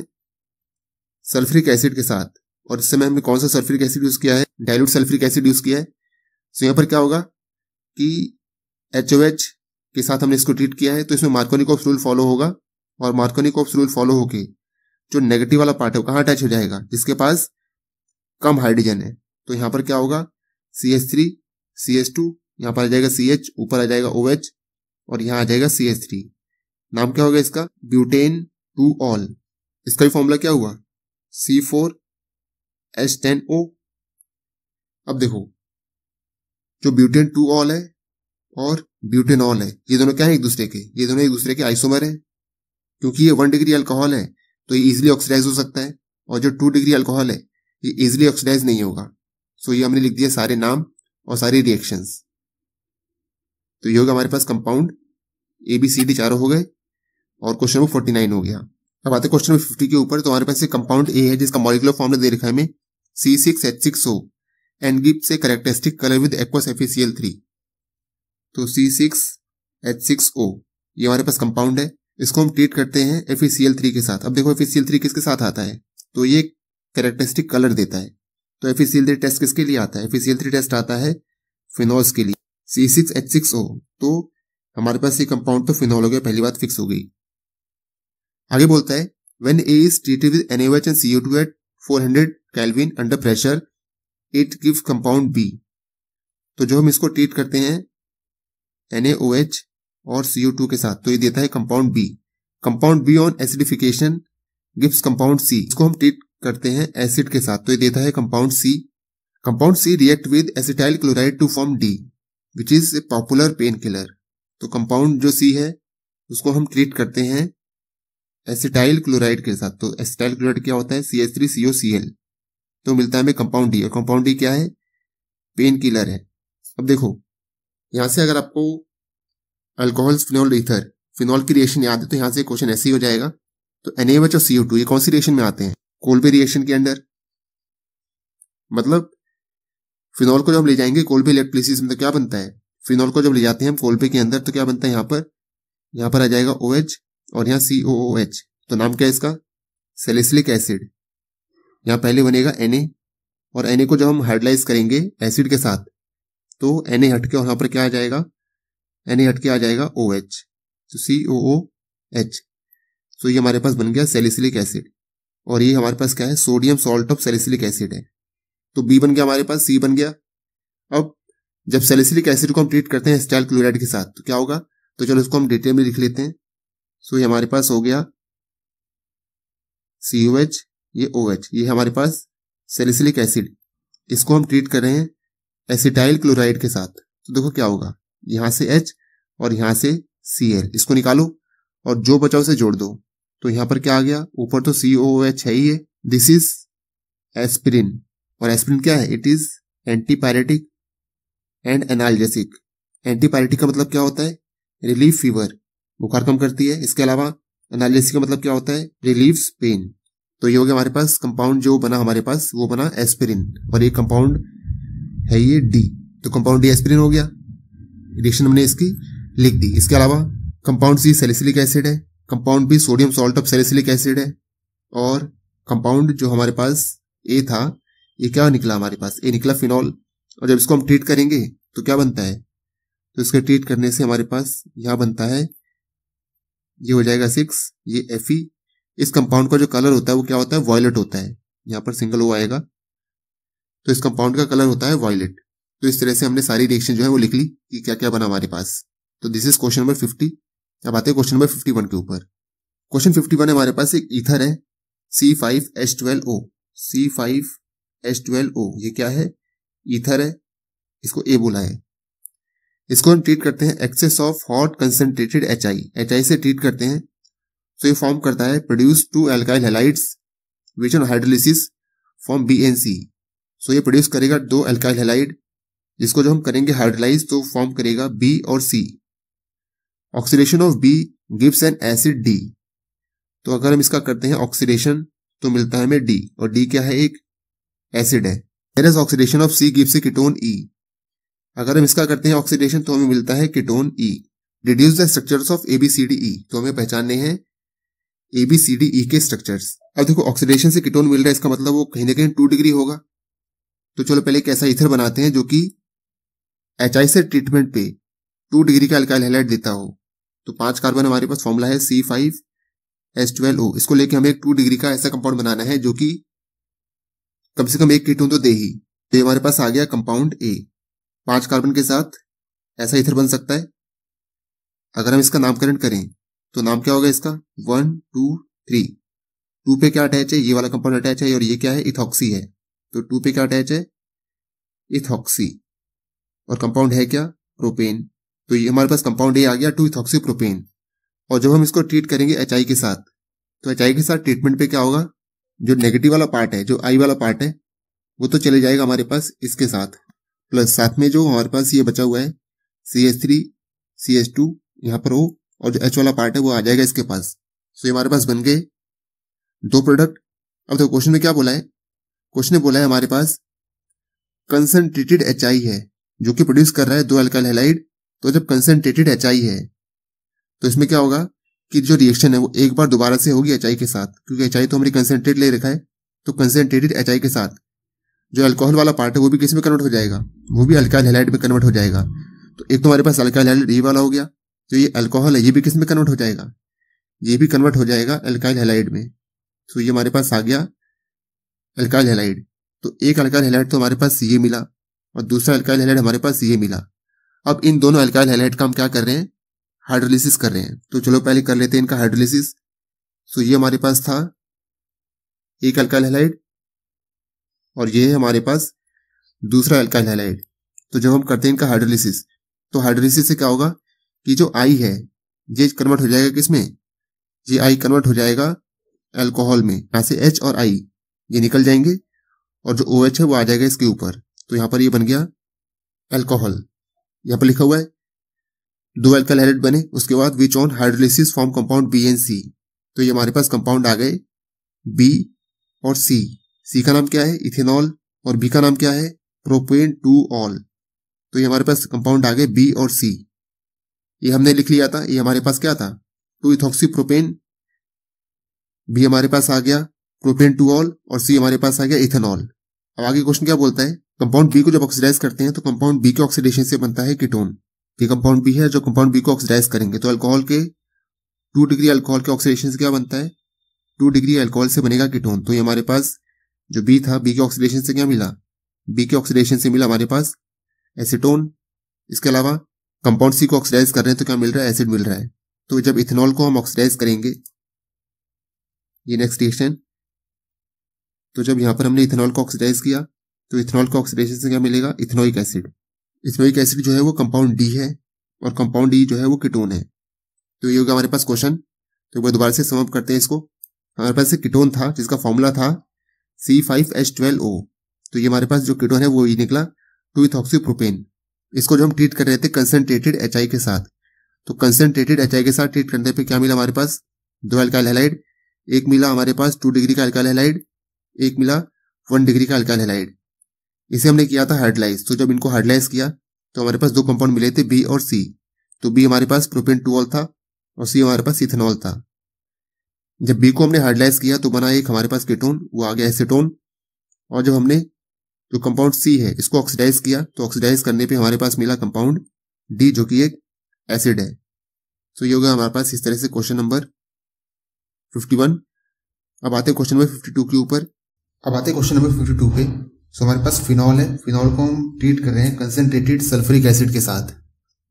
सल्फ्रिक एसिड के साथ और इस समय हमने कौन सा सल्फ्रिक एसिड यूज किया है डायलूट सल्फ्रिक एसिड यूज किया है सो यहां पर क्या होगा कि एच के साथ हमने इसको ट्रीट किया है तो इसमें मार्कोनिकॉप्स रूल फॉलो होगा और मार्कोनिकॉप्स रूल फॉलो होके जो नेगेटिव वाला पार्ट है वो कहां अटैच हो जाएगा जिसके पास कम हाइड्रोजन है तो यहां पर क्या होगा C H three C H two यहां पर आ जाएगा सी एच ऊपर आ जाएगा ओ एच और यहां आ जाएगा सी एच थ्री नाम क्या होगा इसका ब्यूटेन टू ऑल इसका भी फॉर्मूला क्या हुआ C four H ten O अब देखो जो ब्यूटेन टू ऑल है और ब्यूटेनॉल है ये दोनों क्या है एक दूसरे के ये दोनों एक दूसरे के आइसोमर है क्योंकि ये वन डिग्री अल्कोहल है तो ये इजिली ऑक्सीडाइज हो सकता है और जो टू डिग्री अल्कोहल है ये इजिली ऑक्सीडाइज नहीं होगा सो ये हमने लिख दिया सारे नाम और सारे रिएक्शन तो ये होगा हमारे पास compound A B C D चारों हो गए और क्वेश्चन नंबर फोर्टी नाइन हो गया अब आते क्वेश्चन नंबर फिफ्टी के ऊपर तो हमारे पास ये कंपाउंड ए है जिसका मॉलिकुलर फॉर्म दे रखा है हमें सी सिक्स एच सिक्स हो and gives a characteristic color with aqueous FeCl3 तो C6H6O ये हमारे पास कंपाउंड है इसको हम ट्रीट करते हैं FeCl3 के साथ अब देखो FeCl3 किसके साथ आता है तो ये कैरेक्टरिस्टिक कलर देता है तो FeCl3 टेस्ट किसके लिए आता है FeCl3 टेस्ट आता है फिनोल्स के लिए C6H6O तो हमारे पास ये कंपाउंड तो फिनोल हो गया पहली बात फिक्स हो गई आगे बोलता है when A is treated with NaOH and CO2 at 400 Kelvin under pressure it give compound B तो जो हम इसको ट्रीट करते हैं NaOH और CO2 के साथ तो ये देता है compound B compound B on acidification gives compound C इसको हम ट्रीट करते हैं एसिड के साथ तो ये देता है compound C compound C react with acetyl chloride to form D which is a popular painkiller तो कंपाउंड जो सी है उसको हम ट्रीट करते हैं एसिटाइल क्लोराइड के साथ तो एसिटाइल क्लोराइड क्या होता है C S three CO C L तो मिलता है हमें कंपाउंड डी और कंपाउंड डी क्या है पेन किलर है अब देखो यहां से अगर आपको अल्कोहल फिनोल ईथर फिनॉल की रिएक्शन याद है तो यहां से क्वेश्चन ऐसे ही हो जाएगा तो एनएवएच और सीओ टू ये कौन सी रिएक्शन में आते हैं कोलबे रिएक्शन के अंडर मतलब फिनॉल को जब ले जाएंगे कोलबे इलेक्ट्रिसिस में तो क्या बनता है फिनॉल को जब ले जाते हैं हम कोलबे के अंदर तो क्या बनता है यहां पर यहां पर आ जाएगा ओ OH और यहां सीओ ओ एच तो नाम क्या है इसका सेलिसिलिक एसिड यहाँ पहले बनेगा एन और एन को जब हम हाइड्रोलाइज करेंगे एसिड के साथ तो एन हटके और यहाँ पर क्या आ जाएगा एन हटके आ जाएगा ओ एच तो सी ओ ओ एच तो ये हमारे पास बन गया सेलिसिलिक एसिड और ये हमारे पास क्या है sodium salt of salicylic acid है तो बी बन गया हमारे पास सी बन गया अब जब सेलिसिलिक एसिड को हम ट्रीट करते हैं स्टाइल क्लोराइड के साथ तो क्या होगा तो चलो इसको हम डिटेल में लिख लेते हैं सो तो ये हमारे पास हो गया सी ओ एच ये ओ OH, ये हमारे पास सेलिसिलिक एसिड इसको हम ट्रीट कर रहे हैं एसिटाइल क्लोराइड के साथ तो देखो क्या होगा यहां से एच और यहां से सी एल इसको निकालो और जो बचाओ से जोड़ दो तो यहां पर क्या आ गया ऊपर तो सी ओ एच है ही है दिस इज एस्पिरिन और एस्पिरिन क्या है it is antipyretic and analgesic antipyretic का मतलब क्या होता है रिलीफ फीवर बुखार कम करती है इसके अलावा एनालिसिस का मतलब क्या होता है रिलीफ पेन तो ये हो गया हमारे पास कंपाउंड जो बना हमारे पास वो बना एस्पिरिन और ये कंपाउंड है ये डी तो कंपाउंड डी एस्पिरिन हो गया रिएक्शन हमने इसकी लिख दी इसके अलावा कंपाउंड सी सेलिसिलिक एसिड है compound B sodium salt of salicylic acid है और कंपाउंड जो हमारे पास ए था ये क्या निकला हमारे पास ए निकला फिनॉल और जब इसको हम ट्रीट करेंगे तो क्या बनता है तो इसके ट्रीट करने से हमारे पास यह बनता है ये हो जाएगा सिक्स ये एफ ई इस कंपाउंड का जो कलर होता है वो क्या होता है वॉयलेट होता है यहाँ पर सिंगल ओ आएगा तो इस कंपाउंड का कलर होता है वॉयलेट तो इस तरह से हमने सारी रिएक्शन जो है वो लिख ली कि क्या क्या बना हमारे पास तो this is question number fifty अब आते हैं क्वेश्चन नंबर फिफ्टी वन के ऊपर क्वेश्चन फिफ्टी वन हमारे पास एक ईथर है C five H twelve O C five H twelve O ये क्या है ईथर है इसको ए बोला है इसको हम ट्रीट करते हैं excess of hot concentrated H I H I से ट्रीट करते हैं सो ये फॉर्म करता है produce two alkyl halides which on hydrolysis form B and C so ये प्रोड्यूस करेगा दो एल्काइल हेलाइड जिसको जो हम करेंगे हाइड्रोलाइज तो फॉर्म करेगा बी और C oxidation of B gives an acid D तो अगर हम इसका करते हैं ऑक्सीडेशन तो मिलता है हमें डी और डी क्या है एक एसिड है oxidation of C gives a ketone E अगर हम इसका करते हैं ऑक्सीडेशन तो हमें मिलता है ketone E reduce the structures of A B C D E तो हमें पहचानने हैं ए बी सी डी ई के स्ट्रक्चर्स अब देखो ऑक्सीडेशन से कीटोन मिल रहा है इसका मतलब वो कहीं ना कहीं टू डिग्री होगा तो चलो पहले एक ऐसा इथर बनाते हैं जो कि एच आई से ट्रीटमेंट पे टू डिग्री का अल्काइल हेलाइट देता हो तो पांच कार्बन हमारे पास फॉर्मूला है C five S twelve O इसको लेके हमें एक टू डिग्री का ऐसा कंपाउंड बनाना है जो कि कम से कम एक कीटोन तो दे ही तो ये हमारे पास आ गया कंपाउंड ए पांच कार्बन के साथ ऐसा इथर बन सकता है अगर हम इसका नामकरण करें तो नाम क्या होगा इसका वन टू थ्री टू पे क्या अटैच है ये वाला कंपाउंड अटैच है और ये क्या है इथॉक्सी है तो टू पे क्या अटैच है इथॉक्सी और कंपाउंड है क्या प्रोपेन तो ये हमारे पास कंपाउंड ए आ गया टू इथॉक्सी प्रोपेन और जब हम इसको ट्रीट करेंगे एच के साथ तो एच के साथ ट्रीटमेंट पे क्या होगा जो नेगेटिव वाला पार्ट है जो आई वाला पार्ट है वो तो चले जाएगा हमारे पास इसके साथ प्लस साथ में जो हमारे पास ये बचा हुआ है C S three C S two यहाँ पर ओ और जो एच वाला पार्ट है वो आ जाएगा इसके पास सो ये हमारे पास बन गए दो प्रोडक्ट अब देखो क्वेश्चन में क्या बोला है क्वेश्चन ने बोला है हमारे पास कंसनट्रेटेड एच है जो कि प्रोड्यूस कर रहा है दो एल्काइल हेलाइड तो जब कंसनट्रेटेड एच है तो इसमें क्या होगा कि जो रिएक्शन है वो एक बार दोबारा से होगी एच के साथ क्योंकि एच तो हमने कंसनट्रेट ले रखा है तो कंसनट्रेटेड एच के साथ जो अल्कोहल वाला पार्ट है वो भी किस में कन्वर्ट हो जाएगा वो भी अल्काइल हेलाइड में कन्वर्ट हो जाएगा तो एक तो हमारे पास अल्काइल हेलाइड ये वाला हो गया जो तो ये अल्कोहल है ये भी किस में कन्वर्ट हो जाएगा ये भी कन्वर्ट हो जाएगा अल्काइल हेलाइड में तो ये हमारे पास आ गया अल्काइल हेलाइड तो एक अल्काइल हेलाइड तो हमारे पास ये मिला और दूसरा अल्काइल हेलाइड हमारे पास ये मिला अब इन दोनों अल्काइल हेलाइड का हम क्या कर रहे हैं हाइड्रोलिसिस कर रहे हैं तो चलो पहले कर लेते हैं इनका हाइड्रोलिसिस सो तो ये हमारे पास था एक अल्काइल हेलाइड और ये है हमारे पास दूसरा अल्काइल हेलाइड तो जब हम करते हैं इनका हाइड्रोलिसिस तो हाइड्रोलिसिस से क्या होगा कि जो आई है ये कन्वर्ट हो जाएगा किसमें ये आई कन्वर्ट हो जाएगा एल्कोहल में यहां से एच और आई ये निकल जाएंगे और जो ओ OH एच है वो आ जाएगा इसके ऊपर तो यहां पर ये बन गया एल्कोहल यहां पर लिखा हुआ है दो एल्कल हाइड्रेट बने उसके बाद which on hydrolysis form compound B and C तो ये हमारे पास कंपाउंड आ गए बी और सी सी का नाम क्या है इथेनॉल और बी का नाम क्या है प्रोपेन टू ऑल तो ये हमारे पास कंपाउंड आ गए बी और सी ये हमने लिख लिया था ये हमारे पास क्या था टू इथोक्सी प्रोपेन बी हमारे पास आ गया प्रोपेन टू ऑल और सी हमारे पास आ गया इथेनॉल अब आगे क्वेश्चन क्या बोलता है कंपाउंड बी को जब ऑक्सीडाइज करते हैं तो कंपाउंड बी के ऑक्सीडेशन से बनता है किटोन ये कंपाउंड बी है जो कंपाउंड बी को ऑक्सीडाइज करेंगे तो अल्कोहल के टू डिग्री अल्कोहल के ऑक्सीडेशन से क्या बनता है टू डिग्री अल्कोहल से बनेगा किटोन तो ये हमारे पास जो बी था बी के ऑक्सीडेशन से क्या मिला बी के ऑक्सीडेशन से मिला हमारे पास एसिटोन इसके अलावा कंपाउंड सी को ऑक्सीडाइज कर रहे हैं तो क्या मिल रहा है एसिड मिल रहा है तो जब इथेनॉल को हम ऑक्सीडाइज करेंगे ये नेक्स्ट रिएक्शन तो जब यहां पर हमने इथेनॉल को ऑक्सीडाइज किया तो इथेनॉल को ऑक्सीडेशन से क्या मिलेगा इथेनोइक एसिड इथेनोइक एसिड जो है वो कंपाउंड डी है और कंपाउंड डी e जो है वो किटोन है तो ये होगा हमारे पास क्वेश्चन तो एक बार दोबारा से समअप करते हैं इसको हमारे पास किटोन था जिसका फॉर्मूला था C five H twelve O तो ये हमारे पास जो किटोन है वो ये e निकला टू इथॉक्सी प्रोपेन इसको जो हम ट्रीट कर रहे थे कंसेंट्रेटेड एच के साथ तो कंसेंट्रेटेड एच के साथ ट्रीट करने पर क्या मिला हमारे पास दो अल्काइल हेलाइड एक मिला हमारे पास टू डिग्री का अल्काइल हेलाइड एक मिला वन डिग्री का अल्काइल हेलाइड इसे हमने किया था हार्डलाइज तो जब इनको हार्डलाइज किया तो हमारे पास दो कंपाउंड मिले थे बी और सी तो बी हमारे पास प्रोपेन टूऑल था और सी हमारे पास इथेनॉल था जब बी को हमने हार्डलाइज किया तो बना एक हमारे पास केटोन वो आ गया एसेटोन और जब हमने जो कंपाउंड सी है इसको ऑक्सीडाइज किया तो ऑक्सीडाइज करने पे हमारे पास मिला कंपाउंड डी जो कि एक एसिड है सो ये होगा हमारे पास इस तरह से क्वेश्चन नंबर 51 अब आते क्वेश्चन नंबर 52 के ऊपर अब आते क्वेश्चन नंबर 52 पे सो हमारे पास फिनॉल है फिनॉल को हम ट्रीट कर रहे हैं कंसेंट्रेटेड सल्फरिक एसिड के साथ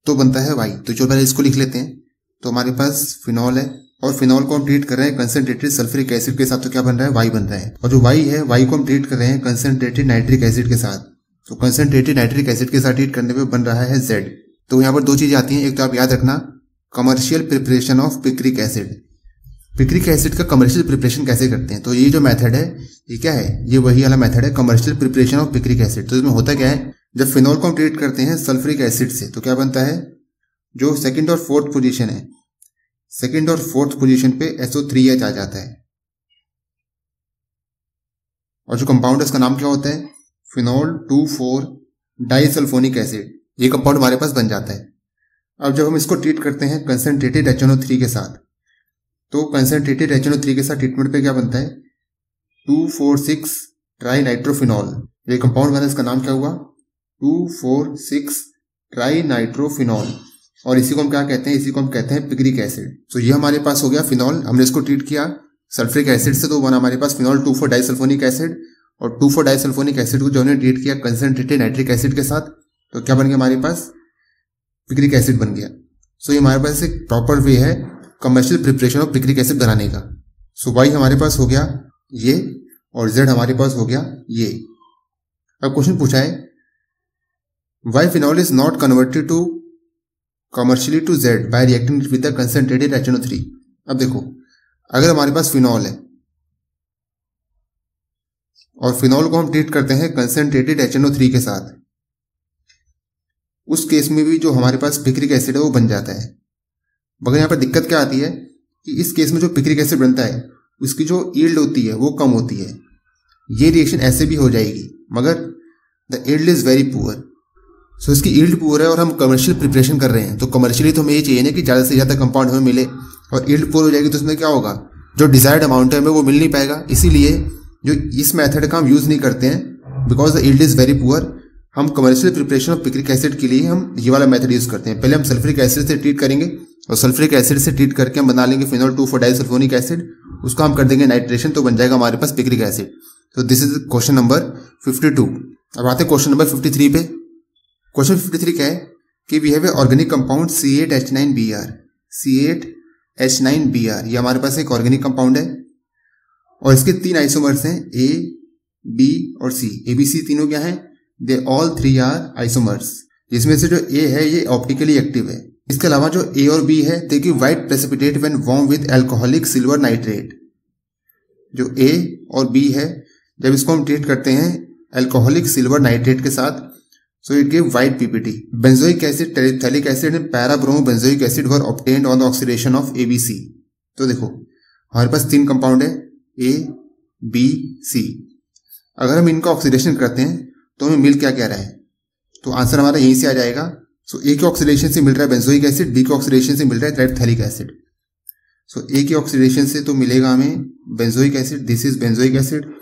तो बनता है वाई तो चलो पहले इसको लिख लेते हैं तो हमारे पास फिनॉल है और फिनॉल को हम ट्रीट कर रहे हैं कंसेंट्रेटेड सल्फ्रिक एसिड के साथ तो क्या बन रहा है वाई बन रहा है और जो वाई है वाई को हम ट्रीट कर रहे हैं कंसेंट्रेटेड नाइट्रिक एसिड के साथ तो कंसेंट्रेटेड नाइट्रिक एसिड के साथ ट्रीट करने पर बन रहा है जेड तो यहाँ पर दो चीजें आती हैं एक तो आप याद रखना commercial preparation of picric acid picric acid का कमर्शियल प्रिपरेशन कैसे करते हैं तो ये जो मेथड है ये क्या है ये वही वाला मेथड है commercial preparation of picric acid तो इसमें होता क्या है जब फिनॉल को हम ट्रीट करते हैं सल्फ्रिक एसिड से तो क्या बनता है जो सेकंड और फोर्थ पोजीशन है सेकेंड और फोर्थ पोजीशन पे एसओ थ्री एच आ जाता है और जो कंपाउंडर्स का नाम क्या होता है phenol two four disulphonic acid ये कंपाउंड हमारे पास बन जाता है अब जब हम इसको ट्रीट करते हैं कंसनट्रेटेड एच थ्री के साथ तो कंसनट्रेटेड एच थ्री के साथ ट्रीटमेंट पे क्या बनता है two four six trinitrophenol ये कंपाउंड बना इसका नाम क्या हुआ two four six trinitrophenol और इसी को हम क्या कहते हैं इसी को हम कहते हैं पिक्रिक एसिड तो ये हमारे पास हो गया फिनॉल हमने इसको ट्रीट किया सल्फ्रिक एसिड से तो बना हमारे पास phenol two four disulphonic acid और टू फोर डाइसल्फोनिक एसिड को जो हमने ट्रीट किया कंसेंट्रेटेड नाइट्रिक एसिड के साथ तो क्या बन गया हमारे पास पिक्रिक एसिड बन गया सो ये हमारे पास एक प्रॉपर वे है commercial preparation of picric acid बनाने का सो वाई हमारे पास हो गया ये और जेड हमारे पास हो गया ये अब क्वेश्चन पूछा है why phenol is not converted to commercially to Z by reacting with the concentrated H three अब देखो अगर हमारे पास फिनॉल है और फिनॉल को हम ट्रीट करते हैं कंसेंट्रेटेड एच थ्री के साथ उस केस में भी जो हमारे पास पिक्रिक एसिड है वो बन जाता है मगर यहाँ पर दिक्कत क्या आती है कि इस केस में जो पिक्रिक एसिड बनता है उसकी जो ईल्ड होती है वो कम होती है ये रिएक्शन ऐसे भी हो जाएगी मगर the yield is very poor so इसकी ईल्ड पुअर है और हम कमर्शियल प्रिपरेशन कर रहे हैं तो कमर्शियली तो हमें ये चाहिए ना कि ज़्यादा से ज़्यादा कंपाउंड हमें मिले और ईल्ड पुअर हो जाएगी तो उसमें क्या होगा जो डिजायर्ड अमाउंट है हमें वो मिल नहीं पाएगा इसीलिए जो इस मेथड का हम यूज़ नहीं करते हैं because the yield is very poor हम commercial preparation of picric acid के लिए हम ये वाला मेथड यूज़ करते हैं पहले हम सल्फ्रिक एसिड से ट्रीट करेंगे और सल्फ्रिक एसिड से ट्रीट करके हम बना लेंगे phenol two four disulphonic acid उसका हम कर देंगे नाइट्रेशन तो बन जाएगा हमारे पास पिक्रिक एसिड तो this is question number fifty two अब आते हैं क्वेश्चन नंबर फिफ्टी थ्री पे क्वेश्चन फिफ्टी थ्री क्या है कि we have a organic compound C eight H nine B R C eight H nine B R ये हमारे पास एक ऑर्गेनिक कंपाउंड है और इसके तीन आइसोमर्स हैं ए बी और सी ए बी सी तीनों क्या है they all three are isomers जिसमें से जो ए है ये ऑप्टिकली एक्टिव है इसके अलावा जो ए और बी है देखिए white precipitate when warm with alcoholic silver nitrate जो ए और बी है जब इसको हम ट्रीट करते हैं एल्कोहलिक सिल्वर नाइट्रेट के साथ So it gave white PPT. Benzoic acid phthalic acid and parabromo benzoic acid were obtained on the oxidation of ABC. तो देखो हमारे पास तीन कंपाउंड है ए बी सी अगर हम इनका ऑक्सीडेशन करते हैं तो हमें मिल क्या कह रहा है तो आंसर हमारा यहीं से आ जाएगा सो ए के ऑक्सीडेशन से मिल रहा है बेंजोइक एसिड बी के ऑक्सीडेशन से मिल रहा है ट्राइपथैलिक एसिड सो ए के ऑक्सीडेशन से तो मिलेगा हमें benzoic acid this is benzoic acid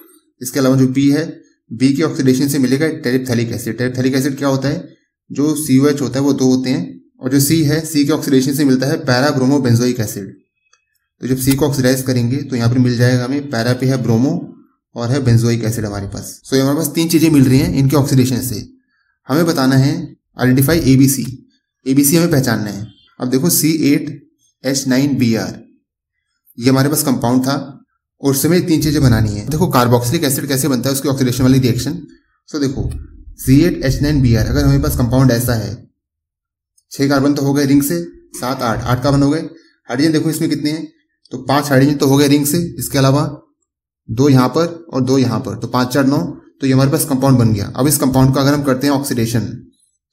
इसके अलावा जो बी है बी के ऑक्सीडेशन से मिलेगा टेरिपथेलिक एसिड टेरिपथेलिक एसिड क्या होता है जो सी एच होता है वो दो होते हैं और जो सी है सी के ऑक्सीडेशन से मिलता है पैराब्रोमो बेंजोइक एसिड तो जब सी को ऑक्सीडाइज करेंगे तो यहाँ पर मिल जाएगा हमें पैरा पे है ब्रोमो और है बेंजोइक एसिड हमारे पास सो so, हमारे पास तीन चीज़ें मिल रही हैं इनके ऑक्सीडेशन से हमें बताना है identify A B C A B C हमें पहचानना है अब देखो C eight H nine B R ये हमारे पास कंपाउंड था और उसमें तीन चीजें बनानी है देखो कार्बोक्सिलिक एसिड कैसे बनता है उसकी ऑक्सीडेशन वाली रिएक्शन सो देखो C eight H nine B R अगर हमारे पास कंपाउंड ऐसा है छह कार्बन तो हो गए रिंग से सात आठ आठ कार्बन हो गए हाइड्रोजन देखो इसमें कितने हैं तो पांच हाइड्रोजन तो हो गए रिंग से इसके अलावा दो यहां पर और दो यहां पर तो पांच चार नौ तो ये हमारे पास कंपाउंड बन गया अब इस कंपाउंड को अगर हम करते हैं ऑक्सीडेशन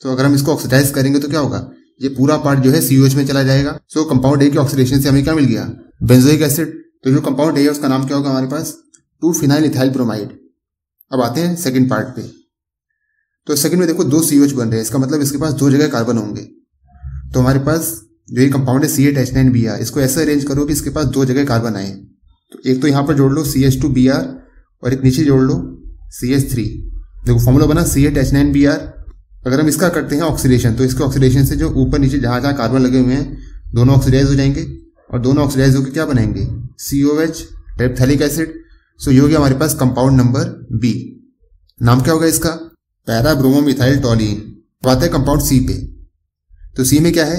तो अगर हम इसको ऑक्सीडाइज करेंगे तो क्या होगा ये पूरा पार्ट जो है सीओएच में चला जाएगा सो कंपाउंड ए के ऑक्सीडेशन से हमें क्या मिल गया बेंजोइक एसिड तो जो कंपाउंड है उसका नाम क्या होगा हमारे पास टू फिनाइल इथाइल ब्रोमाइड अब आते हैं सेकंड पार्ट पे तो सेकंड में देखो दो सी बन रहे हैं इसका मतलब इसके पास दो जगह कार्बन होंगे तो हमारे पास जो ये कंपाउंड है C eight H nine B R इसको ऐसे अरेंज करो कि इसके पास दो जगह कार्बन आए तो एक तो यहाँ पर जोड़ लो C H two B R और एक नीचे जोड़ लो सी एच थ्री देखो फॉर्मूला बना C eight H nine B R अगर हम इसका करते हैं ऑक्सीडेशन तो इसके ऑक्सीडेशन से जो ऊपर नीचे जहाँ जहाँ कार्बन लगे हुए हैं दोनों ऑक्सीडाइज हो जाएंगे और दोनों ऑक्सीडाइज होकर क्या बनाएंगे सी ओ एच टेपथेलिक एसिड सो ये हो गया हमारे पास कंपाउंड नंबर बी नाम क्या होगा इसका पैरा पैराब्रोमोमिथाइल टॉलिन अब आते हैं कंपाउंड सी पे तो सी में क्या है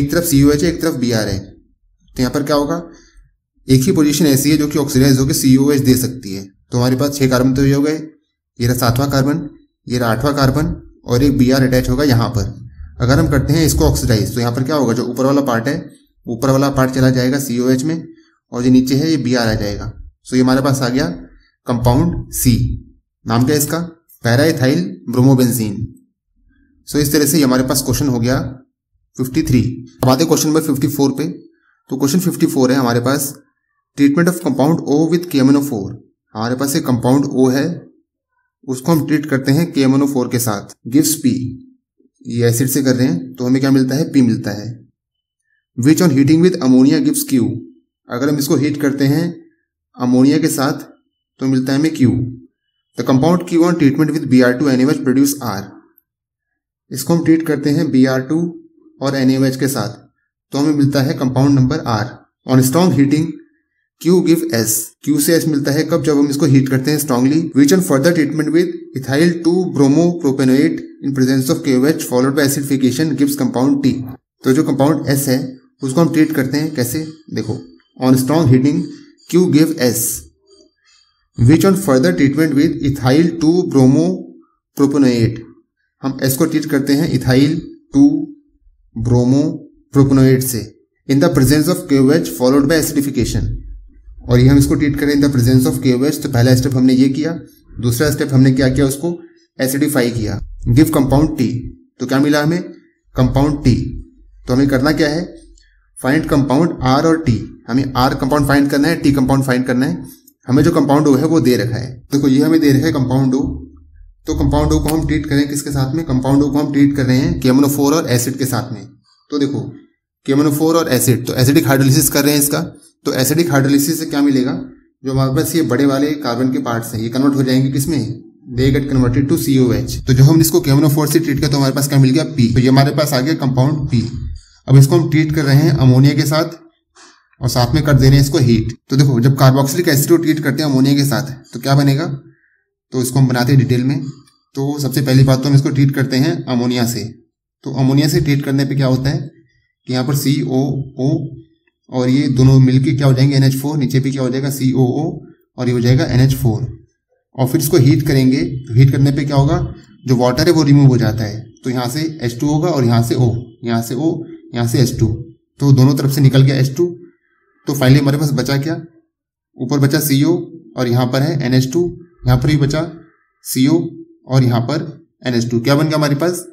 एक तरफ सी ओ एच है एक तरफ बी आर है तो यहां पर क्या होगा एक ही पोजीशन ऐसी है जो कि ऑक्सीडाइज होकर सी ओ एच दे सकती है तो हमारे पास छह कार्बन तो ये हो गए ये रहा सातवां कार्बन ये रहा आठवां कार्बन और एक बी आर अटैच होगा यहां पर अगर हम करते हैं इसको ऑक्सीडाइज तो यहां पर क्या होगा जो ऊपर वाला पार्ट है ऊपर वाला पार्ट चला जाएगा सी एच में और जो नीचे है ये बी आर आ जाएगा सो ये हमारे पास आ गया कंपाउंड सी नाम क्या है इसका पैराइथाइल ब्रोमोबेंजीन सो इस तरह से हमारे पास क्वेश्चन हो गया 53 अब आते क्वेश्चन नंबर 54 पे तो क्वेश्चन 54 है हमारे पास treatment of compound O with K हमारे पास एक कंपाउंड ओ है उसको हम ट्रीट करते हैं के के साथ गिव्स पी ये एसिड से कर रहे हैं तो हमें क्या मिलता है पी मिलता है which on heating with ammonia gives Q अगर हम इसको हीट करते हैं अमोनिया के साथ तो मिलता है हमें Q the compound Q on treatment with B R two N H produce R इसको हम ट्रीट करते हैं बी आर टू और एन एवच के साथ तो हमें मिलता है compound number R on strong heating Q give S Q से एस मिलता है कब जब हम इसको हीट करते हैं strongly which on further treatment with ethyl two bromo propanoate in presence of के H followed by acidification gives compound T तो जो कंपाउंड एस है उसको हम ट्रीट करते हैं कैसे देखो on strong heating Q give S which on further treatment with ethyl two bromo propanoate हम एस को ट्रीट करते हैं इथाइल टू ब्रोमो प्रोपोनोएट से इन द प्रेजेंस ऑफ केवेज फॉलोड बाय एसिडिफिकेशन और ये हम इसको ट्रीट करें इन द प्रेजेंस ऑफ केवेज तो पहला स्टेप हमने ये किया दूसरा स्टेप हमने क्या किया उसको एसिडिफाई किया गिव कंपाउंड टी तो क्या मिला हमें कंपाउंड टी तो हमें करना क्या है फाइंड कंपाउंड आर और टी हमें आर कंपाउंड फाइंड करना है टी कंपाउंड फाइंड करना है हमें जो कंपाउंड ओ है वो दे रखा है देखो ये हमें दे रखा है कंपाउंड ओ तो कंपाउंड ओ को हम ट्रीट करें किसके साथ में कंपाउंड ओ को हम ट्रीट कर रहे हैं केमनोफोर और एसिड के साथ में तो देखो केमनोफोर और एसिड तो एसिडिक हाइड्रोलिसिस कर रहे हैं इसका तो एसिडिक हाइड्रोलिसिस से क्या मिलेगा जो हमारे पास ये बड़े वाले कार्बन के पार्ट्स हैं ये कन्वर्ट हो जाएंगे किसमें they get converted to CO H तो जो हम इसको केमोनोफोर से ट्रीट किया तो हमारे पास क्या मिल गया पी तो ये हमारे पास आ गया कंपाउंड पी अब इसको हम ट्रीट कर रहे हैं अमोनिया के साथ और साथ में कर दे रहे हैं इसको हीट तो देखो जब कार्बोक्सिलिक एसिड को ट्रीट करते हैं अमोनिया के साथ तो क्या बनेगा तो इसको हम बनाते हैं डिटेल में तो सबसे पहली बात तो हम इसको ट्रीट करते हैं अमोनिया से तो अमोनिया से ट्रीट करने पे क्या होता है कि यहाँ पर सी ओ ओ और ये दोनों मिलके क्या हो जाएंगे एन फोर नीचे भी क्या हो जाएगा सी ओ ओ और ये हो जाएगा एन फोर और फिर इसको हीट करेंगे तो हीट करने पर क्या होगा जो वाटर है वो रिमूव हो जाता है तो यहाँ से एच टू होगा और यहाँ से ओ यहाँ से ओ यहां से एस टू तो दोनों तरफ से निकल गया एस टू तो फाइनली हमारे पास बचा क्या ऊपर बचा सी ओ और यहाँ पर है एन एच टू यहाँ पर भी बचा सी और यहां पर एन एच टू क्या बन गया हमारे पास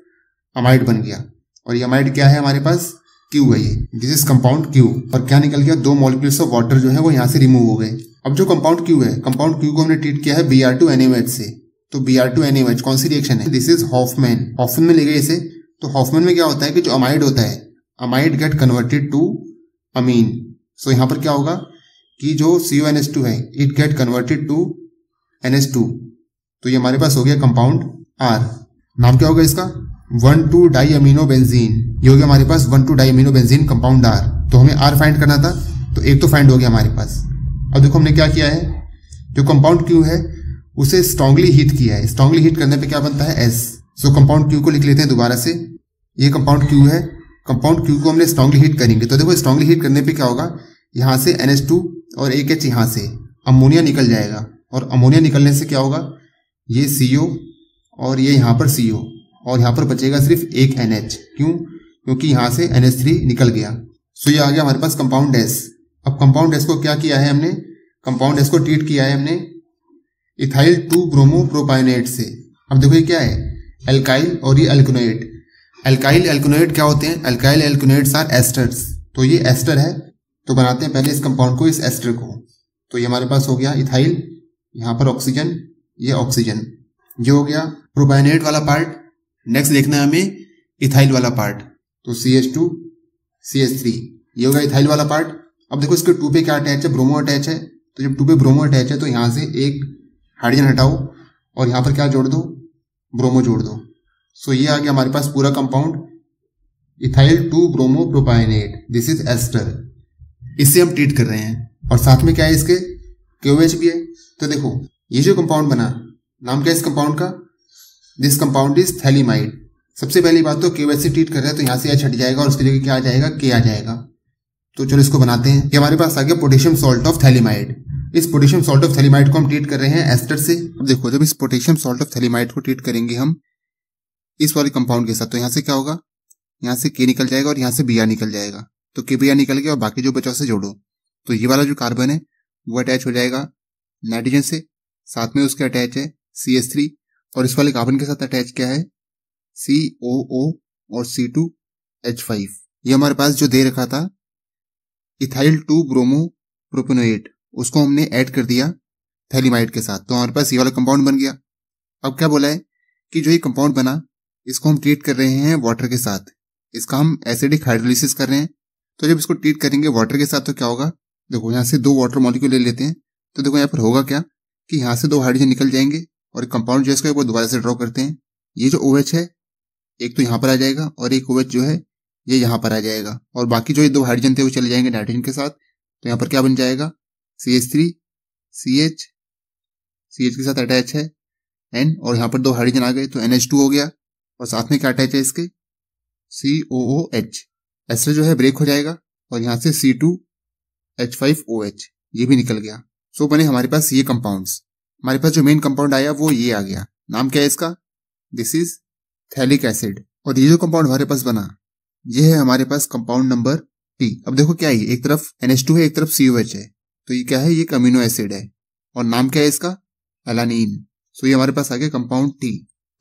अमाइड बन गया और ये अमाइड क्या है हमारे पास क्यू है ये दिस इज कंपाउंड क्यू और क्या निकल गया दो मॉलिक्यूल्स ऑफ वाटर जो है वो यहाँ से रिमूव हो गए अब जो कंपाउंड क्यू है कंपाउंड क्यू को हमने ट्रीट किया है बी आर टू एन से तो बी आर टू एन कौन सी रिएक्शन है दिस इज हॉफमैन हॉफमैन में ले गए इसे तो हॉफमैन में क्या होता है कि जो अमाइड होता है amide get converted to amine so यहां पर क्या होगा कि जो C O N S two है it get converted to N S two तो ये हमारे पास हो गया कंपाउंड आर नाम क्या होगा इसका one two di amino benzene ये हो गया हमारे पास one two di amino benzene compound R तो हमें आर फाइंड करना था तो एक तो फाइंड हो गया हमारे पास अब देखो हमने क्या किया है जो कंपाउंड क्यू है उसे स्ट्रांगली हीट किया है स्ट्रांगली हीट करने पे क्या बनता है एस सो कंपाउंड क्यू को लिख लेते हैं दोबारा से ये कंपाउंड क्यू है कंपाउंड क्यू को हमने स्ट्रांगली हीट करेंगे तो देखो स्ट्रांगली हीट करने पे क्या होगा यहाँ से एन और एक एच यहाँ से अमोनिया निकल जाएगा और अमोनिया निकलने से क्या होगा ये सी और ये यहाँ पर सी और यहाँ पर बचेगा सिर्फ एक एन क्यों क्योंकि यहाँ से एन निकल गया सो ये आ गया हमारे पास कंपाउंड एस अब कंपाउंड एस को क्या किया है हमने कंपाउंड एस को ट्रीट किया है हमने इथाइल टू ब्रोमो प्रोपाइनेट से अब देखो ये क्या है एल्काइल और ये अल्कोनोइट अल्काइल एल्कोनेट क्या होते हैं अल्काइल एल्कोनेट्स आर एस्टर्स तो ये एस्टर है तो बनाते हैं पहले इस कंपाउंड को इस एस्टर को तो ये हमारे पास हो गया इथाइल यहाँ पर ऑक्सीजन ये ऑक्सीजन ये हो गया प्रोबाइनेट वाला पार्ट नेक्स्ट देखना है हमें इथाइल वाला पार्ट तो C H two C H three ये हो गया इथाइल वाला पार्ट अब देखो इसके टू पे क्या अटैच है ब्रोमो अटैच है तो जब टू पे ब्रोमो अटैच है तो यहाँ से एक हाइड्रोजन हटाओ और यहाँ पर क्या जोड़ दो ब्रोमो जोड़ दो सो ये आ गया हमारे पास पूरा compound ethyl two bromo propionate this is ester इससे हम ट्रीट कर रहे हैं और साथ में क्या है इसके क्यूएच भी है तो देखो ये जो कंपाउंड बना नाम क्या है इस कंपाउंड का दिस कंपाउंड इज थैलीमाइड सबसे पहली बात तो क्यूएच से ट्रीट कर रहे हैं तो यहां से यह छट जाएगा और उसकी जगह क्या आ जाएगा के आ जाएगा तो चलो इसको बनाते हैं कि हमारे पास आ गया पोटेशियम सॉल्ट ऑफ थैलीमाइड इस पोटेशियम सॉल्ट ऑफ थैलीमाइड को हम ट्रीट कर रहे हैं एस्टर से अब देखो जब इस पोटेशियम सॉल्ट ऑफ थैलीमाइड को ट्रीट करेंगे हम इस वाले कंपाउंड के साथ तो यहाँ से क्या होगा यहाँ से के निकल जाएगा और यहाँ से बिया निकल जाएगा तो के बिया निकल गया और बाकी जो बचा उसे जोड़ो तो ये वाला जो कार्बन है वो अटैच हो जाएगा नाइट्रोजन से साथ में उसके अटैच है सी एस थ्री और इस वाले कार्बन के साथ अटैच क्या है सी ओ ओ और सी टू एच फाइव ये हमारे पास जो दे रखा था इथाइल टू ब्रोमो प्रोपेनोएट उसको हमने ऐड कर दिया थैलीमाइड के साथ तो हमारे पास ये वाला कंपाउंड बन गया अब क्या बोला है कि जो ये कंपाउंड बना इसको हम ट्रीट कर रहे हैं वाटर के साथ इसका हम एसिडिक हाइड्रोलिसिस कर रहे हैं तो जब इसको ट्रीट करेंगे वाटर के साथ तो क्या होगा देखो यहाँ से दो वाटर मॉलिक्यूल ले लेते हैं तो देखो यहाँ पर होगा क्या कि यहाँ से दो हाइड्रोजन निकल जाएंगे और कंपाउंड जो है इसको दोबारा से ड्रॉ करते हैं ये जो ओवेच OH है एक तो यहाँ पर आ जाएगा और एक ओवेच OH जो है ये यहाँ पर आ जाएगा और बाकी जो ये दो हाइड्रोजन थे वो चले जाएंगे नाइट्रोजन के साथ तो यहाँ पर क्या बन जाएगा C H three C H C H के साथ अटैच है एन और यहाँ पर दो हाइड्रोजन आ गए तो एन एच टू हो गया और साथ में क्या अटैच है इसके सी ओ ओ एच एस जो है ब्रेक हो जाएगा और यहां से C two H five O H ये भी निकल गया सो so, बने हमारे पास ये कंपाउंड्स हमारे पास जो मेन कंपाउंड आया वो ये आ गया नाम क्या है इसका दिस इज थैलिक एसिड और ये जो कंपाउंड हमारे पास बना ये है हमारे पास कंपाउंड नंबर टी अब देखो क्या है एक तरफ NH2 है एक तरफ COH है तो ये क्या है ये कम्यूनो एसिड है और नाम क्या है इसका अलानीन सो so, ये हमारे पास आ गया कंपाउंड टी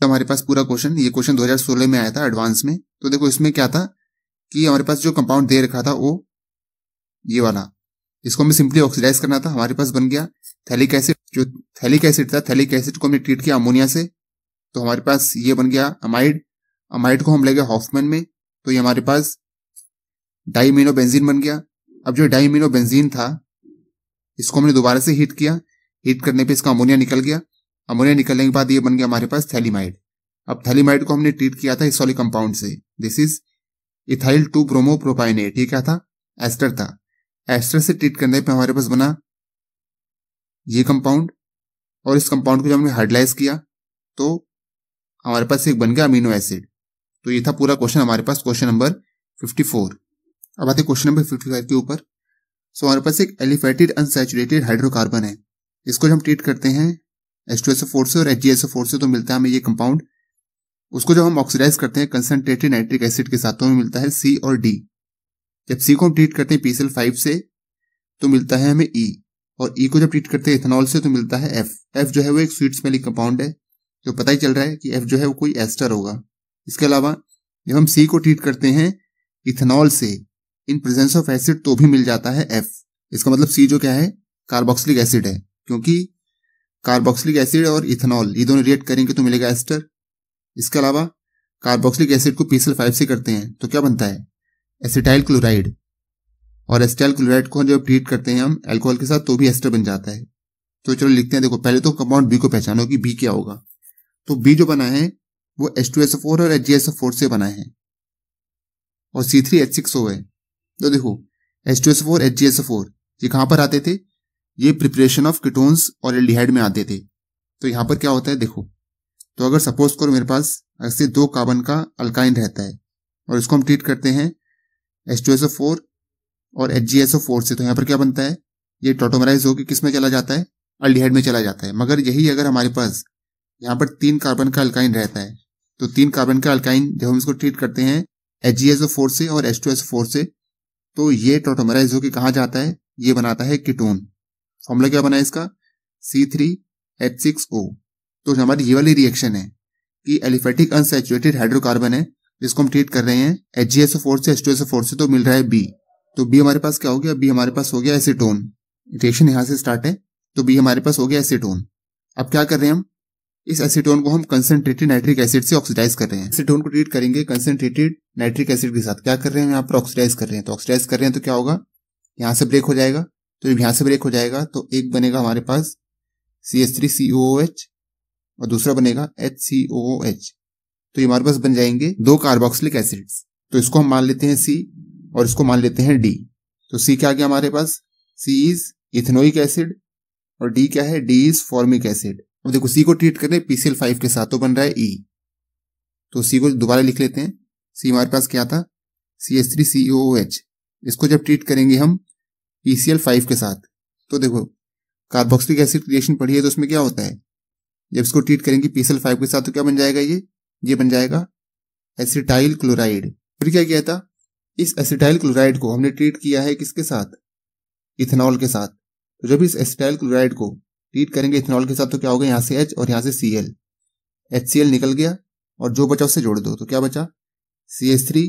तो हमारे पास पूरा क्वेश्चन ये क्वेश्चन 2016 में आया था एडवांस में तो देखो इसमें क्या था कि हमारे पास जो कंपाउंड दे रखा था वो ये वाला इसको हमें सिंपली ऑक्सीडाइज करना था हमारे पास बन गया थैलिक एसिड जो थैलिक एसिड था थैलिक एसिड को हमने ट्रीट किया अमोनिया से तो हमारे पास ये बन गया अमाइड अमाइड को हम ले गए हॉफमैन में तो ये हमारे पास डाईमिनो बेंजीन बन गया अब जो डाईमिनो बेंजीन था इसको हमने दोबारा से हीट किया हीट करने पे इसका अमोनिया निकल गया अमोनिया निकलने के बाद ये बन गया हमारे पास थैलीमाइड अब थैलीमाइड को हमने ट्रीट किया था इसॉलिक कंपाउंड से this is ethyl two bromo propionate ये क्या था एस्टर था एस्टर से ट्रीट करने पे हमारे पास बना ये कंपाउंड और इस कंपाउंड को जब हमने हाइडलाइज किया तो हमारे पास एक बन गया अमीनो एसिड तो ये था पूरा क्वेश्चन हमारे पास क्वेश्चन नंबर 54 अब आते क्वेश्चन नंबर 55 के ऊपर सो हमारे पास एक एलिफेटेड अनसेचुरेटेड हाइड्रोकार्बन है इसको जब हम ट्रीट करते हैं एच टू एस फोर से और एच जी एस फोर से तो मिलता है हमें ये कंपाउंड उसको जब हम ऑक्सीडाइज करते हैं कंसनट्रेटेड नाइट्रिक एसिड के साथ तो हमें मिलता है सी और डी जब सी को हम ट्रीट करते हैं पीसीएल फाइव से तो मिलता है हमें ई e, और ई e को जब ट्रीट करते हैं इथेनॉल से तो मिलता है एफ एफ जो है वो एक स्वीट स्मेलिंग कंपाउंड है तो पता ही चल रहा है कि एफ जो है वो कोई एस्टर होगा इसके अलावा जब हम सी को ट्रीट करते हैं इथेनॉल से इन प्रेजेंस ऑफ एसिड तो भी मिल जाता है एफ इसका मतलब सी जो क्या है कार्बोक्सिलिक एसिड है क्योंकि कार्बोक्सिलिक एसिड और इथेनॉल ये दोनों रिएक्ट करेंगे तो मिलेगा एस्टर इसके अलावा कार्बोक्सिलिक एसिड को पीसल फाइव से करते हैं तो क्या बनता है एसिटाइल क्लोराइड और एसिटाइल क्लोराइड को जब ट्रीट करते हैं हम एल्कोहल के साथ तो भी एस्टर बन जाता है तो चलो लिखते हैं देखो पहले तो कंपाउंड बी को पहचानो कि बी क्या होगा तो बी जो बना है वो एच टू एस फोर और एच जी एस फोर से बना है और C three H six O है तो देखो H two S four H G S four ये कहां पर आते थे ये प्रिपरेशन ऑफ किटोन्स और एल्डिहाइड में आते थे तो यहां पर क्या होता है देखो तो अगर सपोज करो मेरे पास ऐसे दो कार्बन का अल्काइन रहता है और इसको हम ट्रीट करते हैं एच टू फोर और H G S O four से तो यहाँ पर क्या बनता है ये टोटोमराइज होकर किस में चला जाता है अल्डिहाइड में चला जाता है मगर यही अगर हमारे पास यहां पर तीन कार्बन का अल्काइन रहता है तो तीन कार्बन का अल्काइन जब हम इसको ट्रीट करते हैं H G S O four से और एच टू फोर से तो ये टोटोमराइज होकर कहा जाता है ये बनाता है किटोन फॉर्मूला क्या बना है इसका C three H six O तो हमारी ये वाली रिएक्शन है कि एलिफेटिक अनसेचुरेटेड हाइड्रोकार्बन है जिसको हम ट्रीट कर रहे हैं एच जी एसओ फोर से एच टू एसओ फोर से तो मिल रहा है बी तो बी हमारे पास क्या हो गया बी हमारे पास हो गया एसीटोन रिएक्शन यहां से स्टार्ट है तो बी हमारे पास हो गया एसीटोन अब क्या कर रहे हैं हम इस एसीटोन को हम कंसेंट्रेटेड नाइट्रिक एसिड से ऑक्सीडाइज कर रहे हैं एसीटोन को ट्रीट करेंगे कंसेंट्रेटेड नाइट्रिक एसिड के साथ क्या कर रहे हैं यहाँ पर ऑक्सीडाइज कर रहे हैं तो ऑक्सीडाइज कर रहे हैं तो क्या होगा यहाँ से ब्रेक हो जाएगा तो जब यहां से ब्रेक हो जाएगा तो एक बनेगा हमारे पास C S three C O H और दूसरा बनेगा एच सी ओ एच तो ये हमारे पास बन जाएंगे दो कार्बोक्सिलिक एसिड्स तो इसको हम मान लेते हैं सी और इसको मान लेते हैं डी तो सी क्या आ गया हमारे पास सी इज इथेनोइक एसिड और डी क्या है डी इज फॉर्मिक एसिड अब देखो सी को ट्रीट करें पीसीएल फाइव के साथ तो बन रहा है ई e. तो सी को दोबारा लिख लेते हैं सी हमारे पास क्या था C S three C O H इसको जब ट्रीट करेंगे हम ई सी एल फाइव के साथ तो देखो कार्बोक्सिलिक एसिड क्रिएशन पढ़ी है तो उसमें क्या होता है जब इसको ट्रीट करेंगे पीसीएल फाइव के साथ तो क्या बन जाएगा ये ये बन जाएगा एसिटाइल क्लोराइड फिर क्या किया था इस एसिटाइल क्लोराइड को हमने ट्रीट किया है किसके साथ इथेनॉल के साथ तो जब इस एसिटाइल क्लोराइड को ट्रीट करेंगे इथेनॉल के साथ तो क्या होगा यहाँ से एच और यहाँ से C L H C L निकल गया और जो बचा उससे जोड़ दो तो क्या बचा सी एस थ्री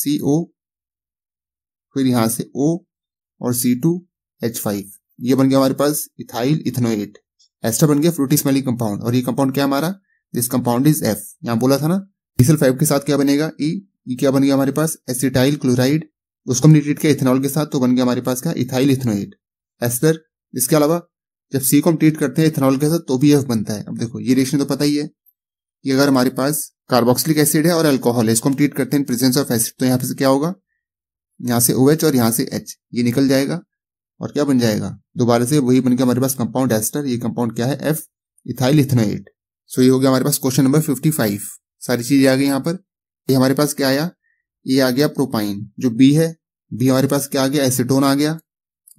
सी ओ फिर यहां से ओ और सी टू एच फाइव ये बन गया हमारे पास इथाइल इथनोएट एस्टर बन गया फ्रूटी स्मेलिंग कंपाउंड और ये कंपाउंड क्या हमारा दिस कंपाउंड इज एफ यहाँ बोला था ना डीजल फाइव के साथ क्या बनेगा ई e, e क्या बन गया हमारे पास एसिटाइल क्लोराइड उसको हमने ट्रीट किया इथेनॉल के साथ तो बन गया हमारे पास क्या इथाइल इथनोएट एस्टर इसके अलावा जब सी को हम ट्रीट करते हैं इथेनॉल के साथ तो भी एफ बनता है अब देखो ये रेशन तो पता ही है कि अगर हमारे पास कार्बोक्सिलिक एसिड है और अल्कोहल है इसको हम ट्रीट करते हैं प्रेजेंस ऑफ एसिड तो यहाँ पे क्या होगा यहाँ से ओ OH और यहाँ से एच ये निकल जाएगा और क्या बन जाएगा दोबारा से वही बन गया हमारे पास कंपाउंड एस्टर ये कंपाउंड क्या है एफ इथाइल इथनाइट सो ये हो गया हमारे पास क्वेश्चन नंबर फिफ्टी फाइव सारी चीजें आ गई यहाँ पर ये हमारे पास क्या आया ये आ गया प्रोपाइन जो बी है बी हमारे पास क्या आ गया एसिटोन आ गया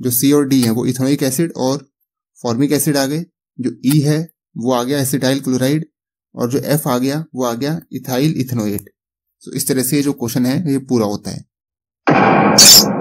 जो सी और डी है वो इथेनोइक एसिड और फॉर्मिक एसिड आ गए जो ई e है वो आ गया एसिटाइल क्लोराइड और जो एफ आ गया वो आ गया इथाइल इथेनोएट सो इस तरह से ये जो क्वेश्चन है ये पूरा होता है That's